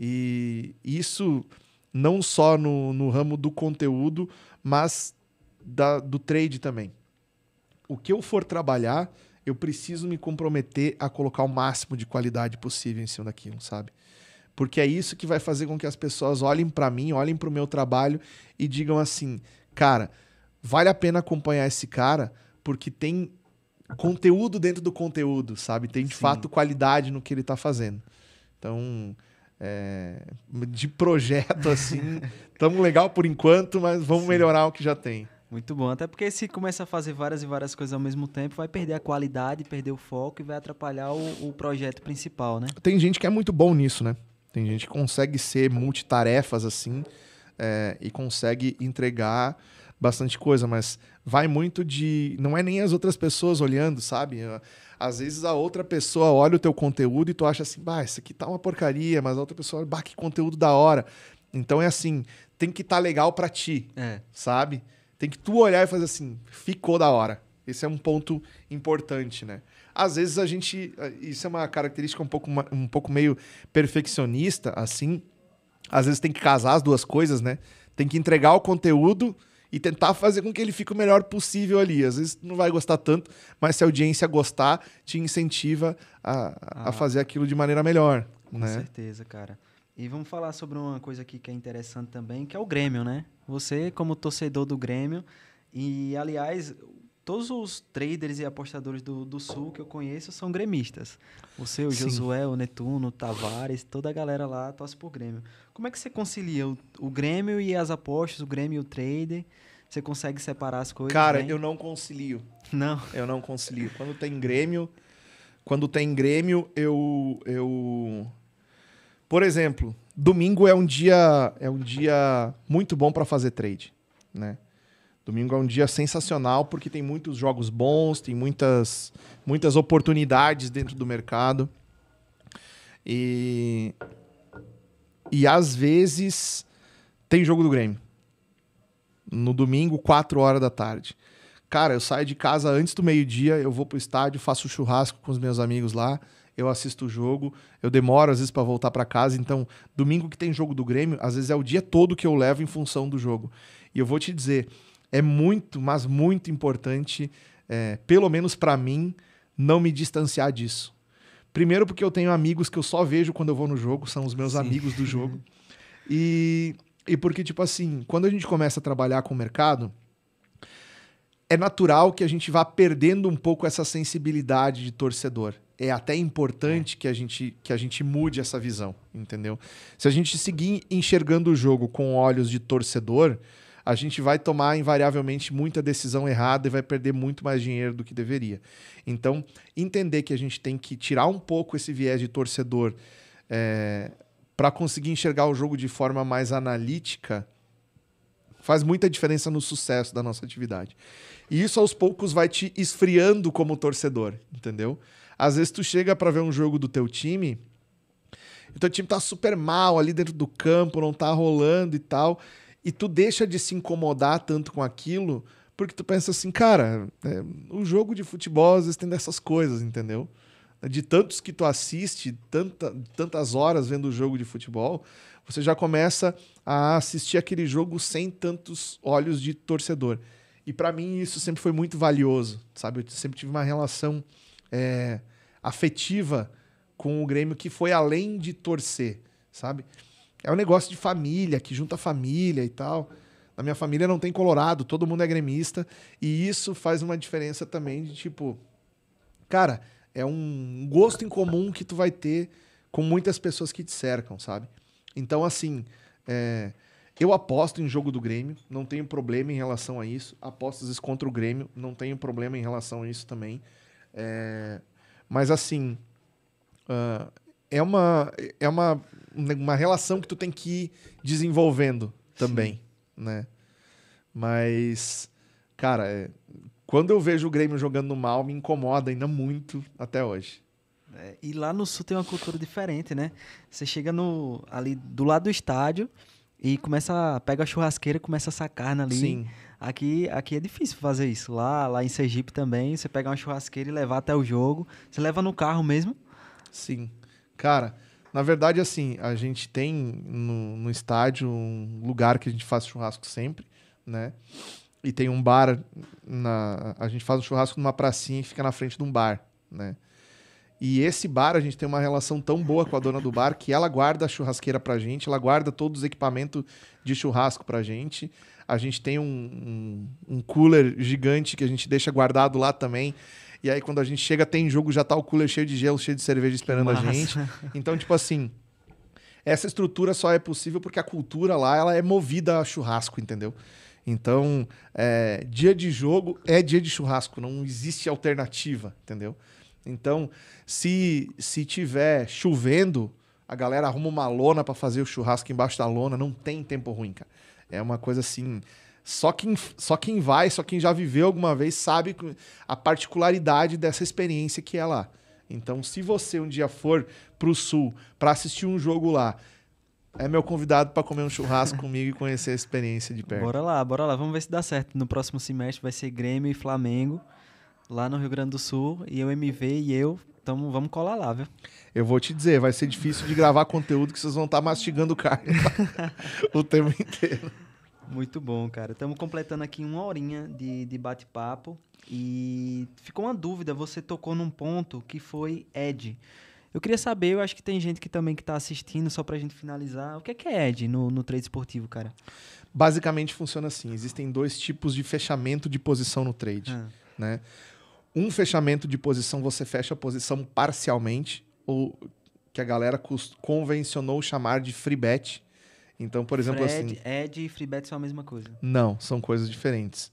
E isso não só no, no ramo do conteúdo, mas da, do trade também. O que eu for trabalhar, eu preciso me comprometer a colocar o máximo de qualidade possível em cima daquilo, sabe? Porque é isso que vai fazer com que as pessoas olhem para mim, olhem para o meu trabalho e digam assim: cara, vale a pena acompanhar esse cara porque tem conteúdo dentro do conteúdo, sabe? Tem de Sim. fato qualidade no que ele está fazendo. Então, é, de projeto assim, estamos legal por enquanto, mas vamos Sim. melhorar o que já tem. Muito bom. Até porque se começa a fazer várias e várias coisas ao mesmo tempo, vai perder a qualidade, perder o foco e vai atrapalhar o, o projeto principal, né? Tem gente que é muito bom nisso, né? Tem gente que consegue ser multitarefas assim é, e consegue entregar bastante coisa, mas vai muito de. Não é nem as outras pessoas olhando, sabe? É, às vezes a outra pessoa olha o teu conteúdo e tu acha assim, bah, isso aqui tá uma porcaria, mas a outra pessoa olha, bah, que conteúdo da hora. Então é assim, tem que estar tá legal para ti, é. sabe? Tem que tu olhar e fazer assim, ficou da hora. Esse é um ponto importante, né? Às vezes a gente. Eh, isso é uma característica um pouco, um pouco meio perfeccionista, assim. Às vezes tem que casar as duas coisas, né? Tem que entregar o conteúdo e tentar fazer com que ele fique o melhor possível ali. Às vezes não vai gostar tanto, mas se a audiência gostar, te incentiva a, a ah, fazer aquilo de maneira melhor. Com né? certeza, cara. E vamos falar sobre uma coisa aqui que é interessante também, que é o Grêmio, né? Você, como torcedor do Grêmio, e aliás, todos os traders e apostadores do, do Sul que eu conheço são gremistas. Você, o Sim. Josué, o Netuno, o Tavares, toda a galera lá torce por Grêmio. Como é que você concilia o, o Grêmio e as apostas, o Grêmio e o trader? Você consegue separar as coisas? Cara, né? eu não concilio. Não. Eu não concilio. Quando tem Grêmio, quando tem Grêmio, eu eu por exemplo, domingo é um dia é um dia muito bom para fazer trade, né? Domingo é um dia sensacional porque tem muitos jogos bons, tem muitas muitas oportunidades dentro do mercado. E e às vezes tem jogo do Grêmio. No domingo, 4 horas da tarde. Cara, eu saio de casa antes do meio-dia, eu vou pro estádio, faço churrasco com os meus amigos lá, eu assisto o jogo, eu demoro às vezes para voltar para casa, então domingo que tem jogo do Grêmio, às vezes é o dia todo que eu levo em função do jogo. E eu vou te dizer, é muito, mas muito importante, é, pelo menos para mim, não me distanciar disso. Primeiro porque eu tenho amigos que eu só vejo quando eu vou no jogo, são os meus Sim. amigos do jogo. E, e porque, tipo assim, quando a gente começa a trabalhar com o mercado, é natural que a gente vá perdendo um pouco essa sensibilidade de torcedor. É até importante é. que a gente, que a gente mude essa visão, entendeu? Se a gente seguir enxergando o jogo com olhos de torcedor, a gente vai tomar invariavelmente muita decisão errada e vai perder muito mais dinheiro do que deveria. Então, entender que a gente tem que tirar um pouco esse viés de torcedor é, para conseguir enxergar o jogo de forma mais analítica faz muita diferença no sucesso da nossa atividade. E isso aos poucos vai te esfriando como torcedor, entendeu? Às vezes tu chega para ver um jogo do teu time, e teu time tá super mal ali dentro do campo, não tá rolando e tal, e tu deixa de se incomodar tanto com aquilo, porque tu pensa assim, cara, é, o jogo de futebol às vezes tem dessas coisas, entendeu? De tantos que tu assiste, tanta, tantas horas vendo o jogo de futebol, você já começa a assistir aquele jogo sem tantos olhos de torcedor. E para mim isso sempre foi muito valioso, sabe? Eu sempre tive uma relação é, afetiva com o Grêmio que foi além de torcer, sabe? É um negócio de família, que junta família e tal. Na minha família não tem colorado, todo mundo é gremista. E isso faz uma diferença também de tipo. Cara, é um gosto em comum que tu vai ter com muitas pessoas que te cercam, sabe? Então, assim. É, eu aposto em jogo do Grêmio, não tenho problema em relação a isso. Apostas contra o Grêmio, não tenho problema em relação a isso também. É... Mas assim, uh, é, uma, é uma, uma relação que tu tem que ir desenvolvendo também, Sim. né? Mas, cara, é... quando eu vejo o Grêmio jogando mal, me incomoda ainda muito até hoje. É, e lá no Sul tem uma cultura diferente, né? Você chega no, ali do lado do estádio e começa, pega a churrasqueira, começa a sacar carne ali. Sim. Aqui, aqui é difícil fazer isso. Lá, lá em Sergipe também, você pega uma churrasqueira e levar até o jogo. Você leva no carro mesmo? Sim. Cara, na verdade, assim, a gente tem no, no estádio um lugar que a gente faz churrasco sempre, né? E tem um bar, na, a gente faz um churrasco numa pracinha e fica na frente de um bar, né? E esse bar, a gente tem uma relação tão boa com a dona do bar que ela guarda a churrasqueira pra gente, ela guarda todos os equipamentos de churrasco pra gente. A gente tem um, um, um cooler gigante que a gente deixa guardado lá também. E aí, quando a gente chega, tem jogo, já tá o cooler cheio de gelo, cheio de cerveja esperando a gente. Então, tipo assim, essa estrutura só é possível porque a cultura lá ela é movida a churrasco, entendeu? Então, é, dia de jogo é dia de churrasco, não existe alternativa, entendeu? Então, se, se tiver chovendo, a galera arruma uma lona para fazer o churrasco embaixo da lona, não tem tempo ruim, cara. É uma coisa assim. Só quem, só quem vai, só quem já viveu alguma vez sabe a particularidade dessa experiência que é lá. Então, se você um dia for pro sul para assistir um jogo lá, é meu convidado para comer um churrasco comigo e conhecer a experiência de perto. Bora lá, bora lá. Vamos ver se dá certo. No próximo semestre vai ser Grêmio e Flamengo lá no Rio Grande do Sul e o MV e eu tamo, vamos colar lá, viu? Eu vou te dizer, vai ser difícil de gravar conteúdo que vocês vão estar tá mastigando carne tá? o tempo inteiro. Muito bom, cara. Estamos completando aqui uma horinha de, de bate-papo e ficou uma dúvida. Você tocou num ponto que foi Ed. Eu queria saber, eu acho que tem gente que também que está assistindo, só para a gente finalizar, o que é, que é Ed no, no trade esportivo, cara? Basicamente funciona assim, existem dois tipos de fechamento de posição no trade, ah. né? um fechamento de posição você fecha a posição parcialmente, ou que a galera convencionou chamar de free bet. Então, por exemplo, Fred, assim. Ed e free bet são a mesma coisa. Não, são coisas diferentes.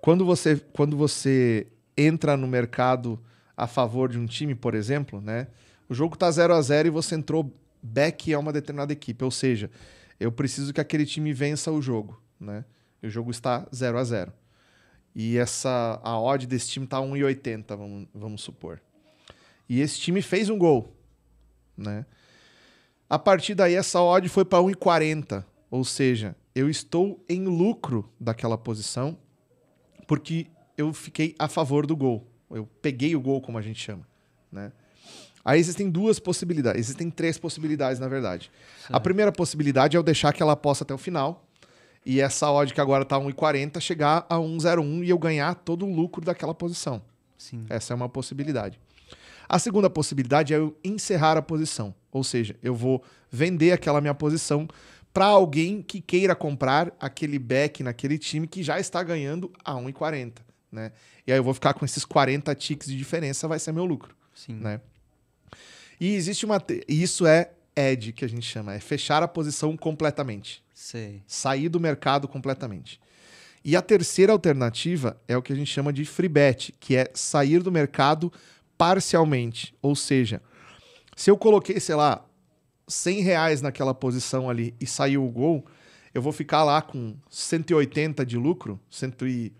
Quando você, quando você entra no mercado a favor de um time, por exemplo, né? O jogo tá 0 a 0 e você entrou back a uma determinada equipe, ou seja, eu preciso que aquele time vença o jogo, né? E o jogo está 0 a 0. E essa a odd desse time tá 1,80, vamos, vamos supor. E esse time fez um gol, né? A partir daí essa odd foi para 1,40, ou seja, eu estou em lucro daquela posição porque eu fiquei a favor do gol. Eu peguei o gol, como a gente chama, né? Aí existem duas possibilidades, existem três possibilidades, na verdade. Certo. A primeira possibilidade é eu deixar que ela aposta até o final, e essa odd que agora tá 1,40 chegar a 1,01 e eu ganhar todo o lucro daquela posição. Sim. Essa é uma possibilidade. A segunda possibilidade é eu encerrar a posição, ou seja, eu vou vender aquela minha posição para alguém que queira comprar aquele back naquele time que já está ganhando a 1,40, né? E aí eu vou ficar com esses 40 ticks de diferença, vai ser meu lucro, Sim. né? E existe uma isso é edge, que a gente chama. É fechar a posição completamente. Sei. Sair do mercado completamente. E a terceira alternativa é o que a gente chama de free bet, que é sair do mercado parcialmente. Ou seja, se eu coloquei, sei lá, 100 reais naquela posição ali e saiu o gol, eu vou ficar lá com 180 de lucro, 100 e,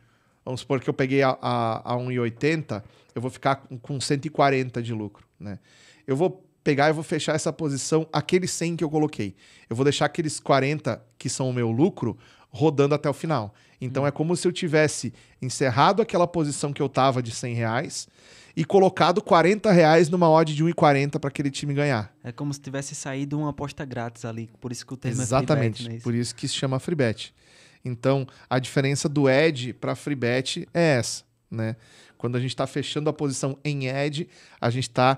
vamos supor que eu peguei a, a, a 1,80, eu vou ficar com 140 de lucro, né? Eu vou pegar e vou fechar essa posição aqueles 100 que eu coloquei. Eu vou deixar aqueles 40 que são o meu lucro rodando até o final. Então hum. é como se eu tivesse encerrado aquela posição que eu tava de 100 reais e colocado 40 reais numa odd de 1,40 para aquele time ganhar. É como se tivesse saído uma aposta grátis ali, por isso que o termo Exatamente, é free né? por isso que se chama free bet. Então a diferença do ed para free bet é essa, né? Quando a gente está fechando a posição em ed a gente está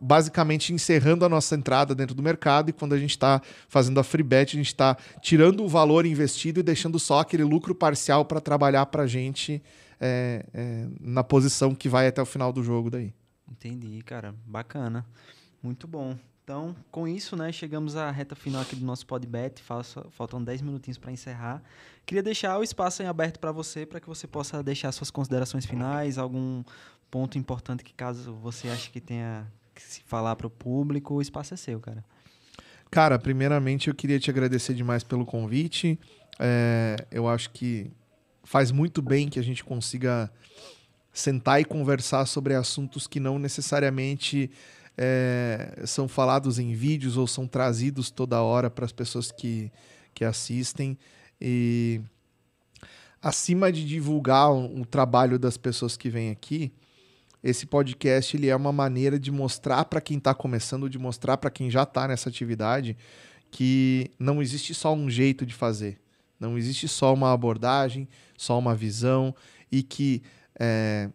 basicamente encerrando a nossa entrada dentro do mercado e quando a gente está fazendo a free bet, a gente está tirando o valor investido e deixando só aquele lucro parcial para trabalhar para a gente é, é, na posição que vai até o final do jogo daí. Entendi, cara. Bacana. Muito bom. Então, com isso, né, chegamos à reta final aqui do nosso podbet. Faltam 10 minutinhos para encerrar. Queria deixar o espaço em aberto para você, para que você possa deixar suas considerações finais, algum ponto importante que caso você ache que tenha se falar para o público, o espaço é seu, cara. Cara, primeiramente eu queria te agradecer demais pelo convite. É, eu acho que faz muito bem que a gente consiga sentar e conversar sobre assuntos que não necessariamente é, são falados em vídeos ou são trazidos toda hora para as pessoas que, que assistem. E acima de divulgar o, o trabalho das pessoas que vêm aqui, esse podcast ele é uma maneira de mostrar para quem está começando, de mostrar para quem já está nessa atividade que não existe só um jeito de fazer, não existe só uma abordagem, só uma visão e que é,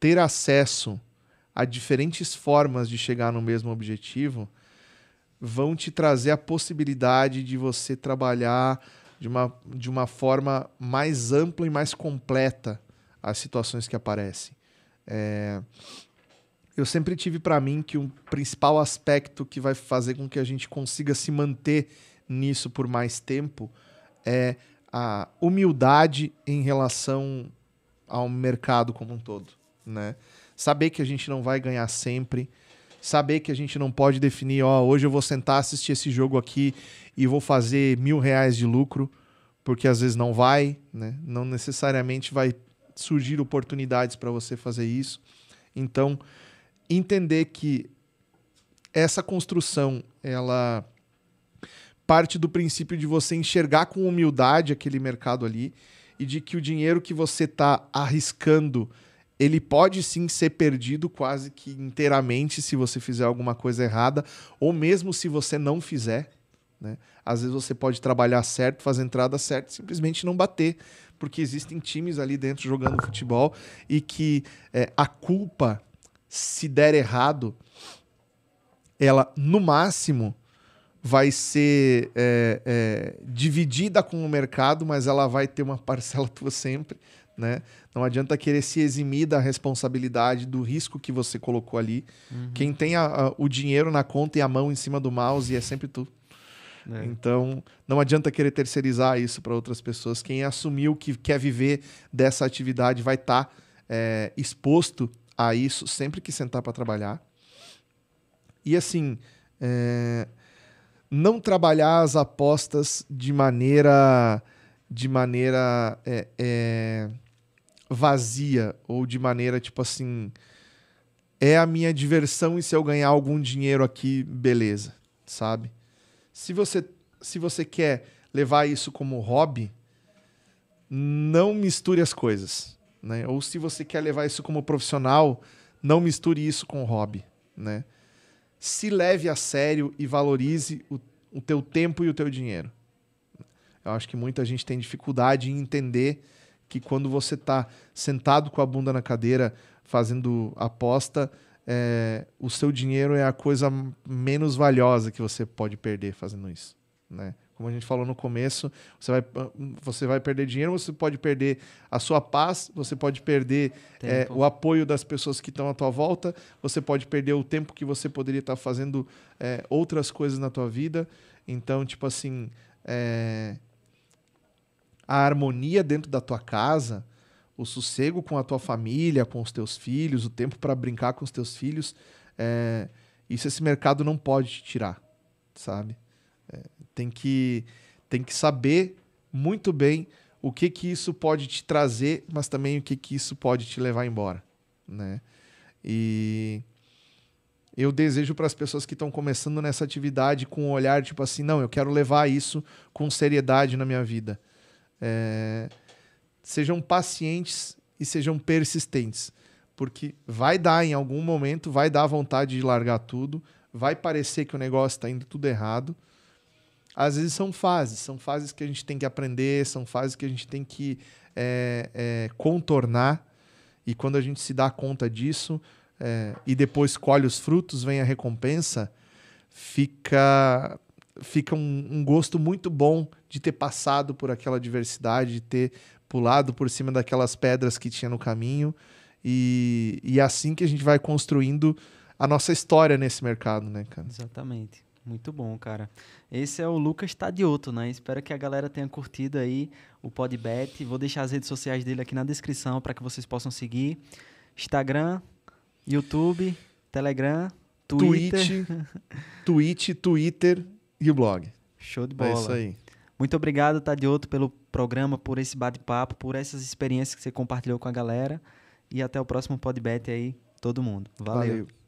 ter acesso a diferentes formas de chegar no mesmo objetivo vão te trazer a possibilidade de você trabalhar de uma, de uma forma mais ampla e mais completa as situações que aparecem. É, eu sempre tive para mim que um principal aspecto que vai fazer com que a gente consiga se manter nisso por mais tempo é a humildade em relação ao mercado como um todo, né? Saber que a gente não vai ganhar sempre, saber que a gente não pode definir, ó, hoje eu vou sentar assistir esse jogo aqui e vou fazer mil reais de lucro, porque às vezes não vai, né? Não necessariamente vai surgir oportunidades para você fazer isso. Então, entender que essa construção, ela parte do princípio de você enxergar com humildade aquele mercado ali e de que o dinheiro que você está arriscando, ele pode sim ser perdido quase que inteiramente se você fizer alguma coisa errada, ou mesmo se você não fizer. Né? Às vezes você pode trabalhar certo, fazer entrada certa, simplesmente não bater porque existem times ali dentro jogando futebol e que é, a culpa, se der errado, ela no máximo vai ser é, é, dividida com o mercado, mas ela vai ter uma parcela tua sempre, né? Não adianta querer se eximir da responsabilidade do risco que você colocou ali. Uhum. Quem tem a, a, o dinheiro na conta e a mão em cima do mouse é sempre tu. É. Então, não adianta querer terceirizar isso para outras pessoas. Quem assumiu que quer viver dessa atividade vai estar tá, é, exposto a isso sempre que sentar para trabalhar. E assim, é, não trabalhar as apostas de maneira de maneira é, é, vazia ou de maneira tipo assim é a minha diversão e se eu ganhar algum dinheiro aqui beleza sabe se você, se você quer levar isso como hobby, não misture as coisas. Né? Ou se você quer levar isso como profissional, não misture isso com hobby. Né? Se leve a sério e valorize o, o teu tempo e o teu dinheiro. Eu acho que muita gente tem dificuldade em entender que quando você está sentado com a bunda na cadeira fazendo aposta, é, o seu dinheiro é a coisa menos valiosa que você pode perder fazendo isso, né? Como a gente falou no começo, você vai, você vai perder dinheiro, você pode perder a sua paz, você pode perder é, o apoio das pessoas que estão à tua volta, você pode perder o tempo que você poderia estar tá fazendo é, outras coisas na tua vida. Então, tipo assim, é, a harmonia dentro da tua casa, o sossego com a tua família, com os teus filhos, o tempo para brincar com os teus filhos, é, isso esse mercado não pode te tirar, sabe? É, tem, que, tem que saber muito bem o que que isso pode te trazer, mas também o que que isso pode te levar embora, né? E eu desejo para as pessoas que estão começando nessa atividade com um olhar tipo assim, não, eu quero levar isso com seriedade na minha vida. É, sejam pacientes e sejam persistentes. Porque vai dar em algum momento, vai dar vontade de largar tudo, vai parecer que o negócio está indo tudo errado. Às vezes são fases, são fases que a gente tem que aprender, são fases que a gente tem que é, é, contornar. E quando a gente se dá conta disso é, e depois colhe os frutos, vem a recompensa, fica fica um, um, gosto muito bom de ter passado por aquela diversidade, de ter pulado por cima daquelas pedras que tinha no caminho. E, e é assim que a gente vai construindo a nossa história nesse mercado, né, cara? Exatamente. Muito bom, cara. Esse é o Lucas Tadioto, né? Espero que a galera tenha curtido aí o Podbet. Vou deixar as redes sociais dele aqui na descrição para que vocês possam seguir. Instagram, YouTube, Telegram, Twitter. Twitch, Twitch, Twitter e o blog. Show de bola. É isso aí. Muito obrigado, Tadioto, pelo programa, por esse bate-papo, por essas experiências que você compartilhou com a galera. E até o próximo Podbet aí, todo mundo. Valeu. Valeu.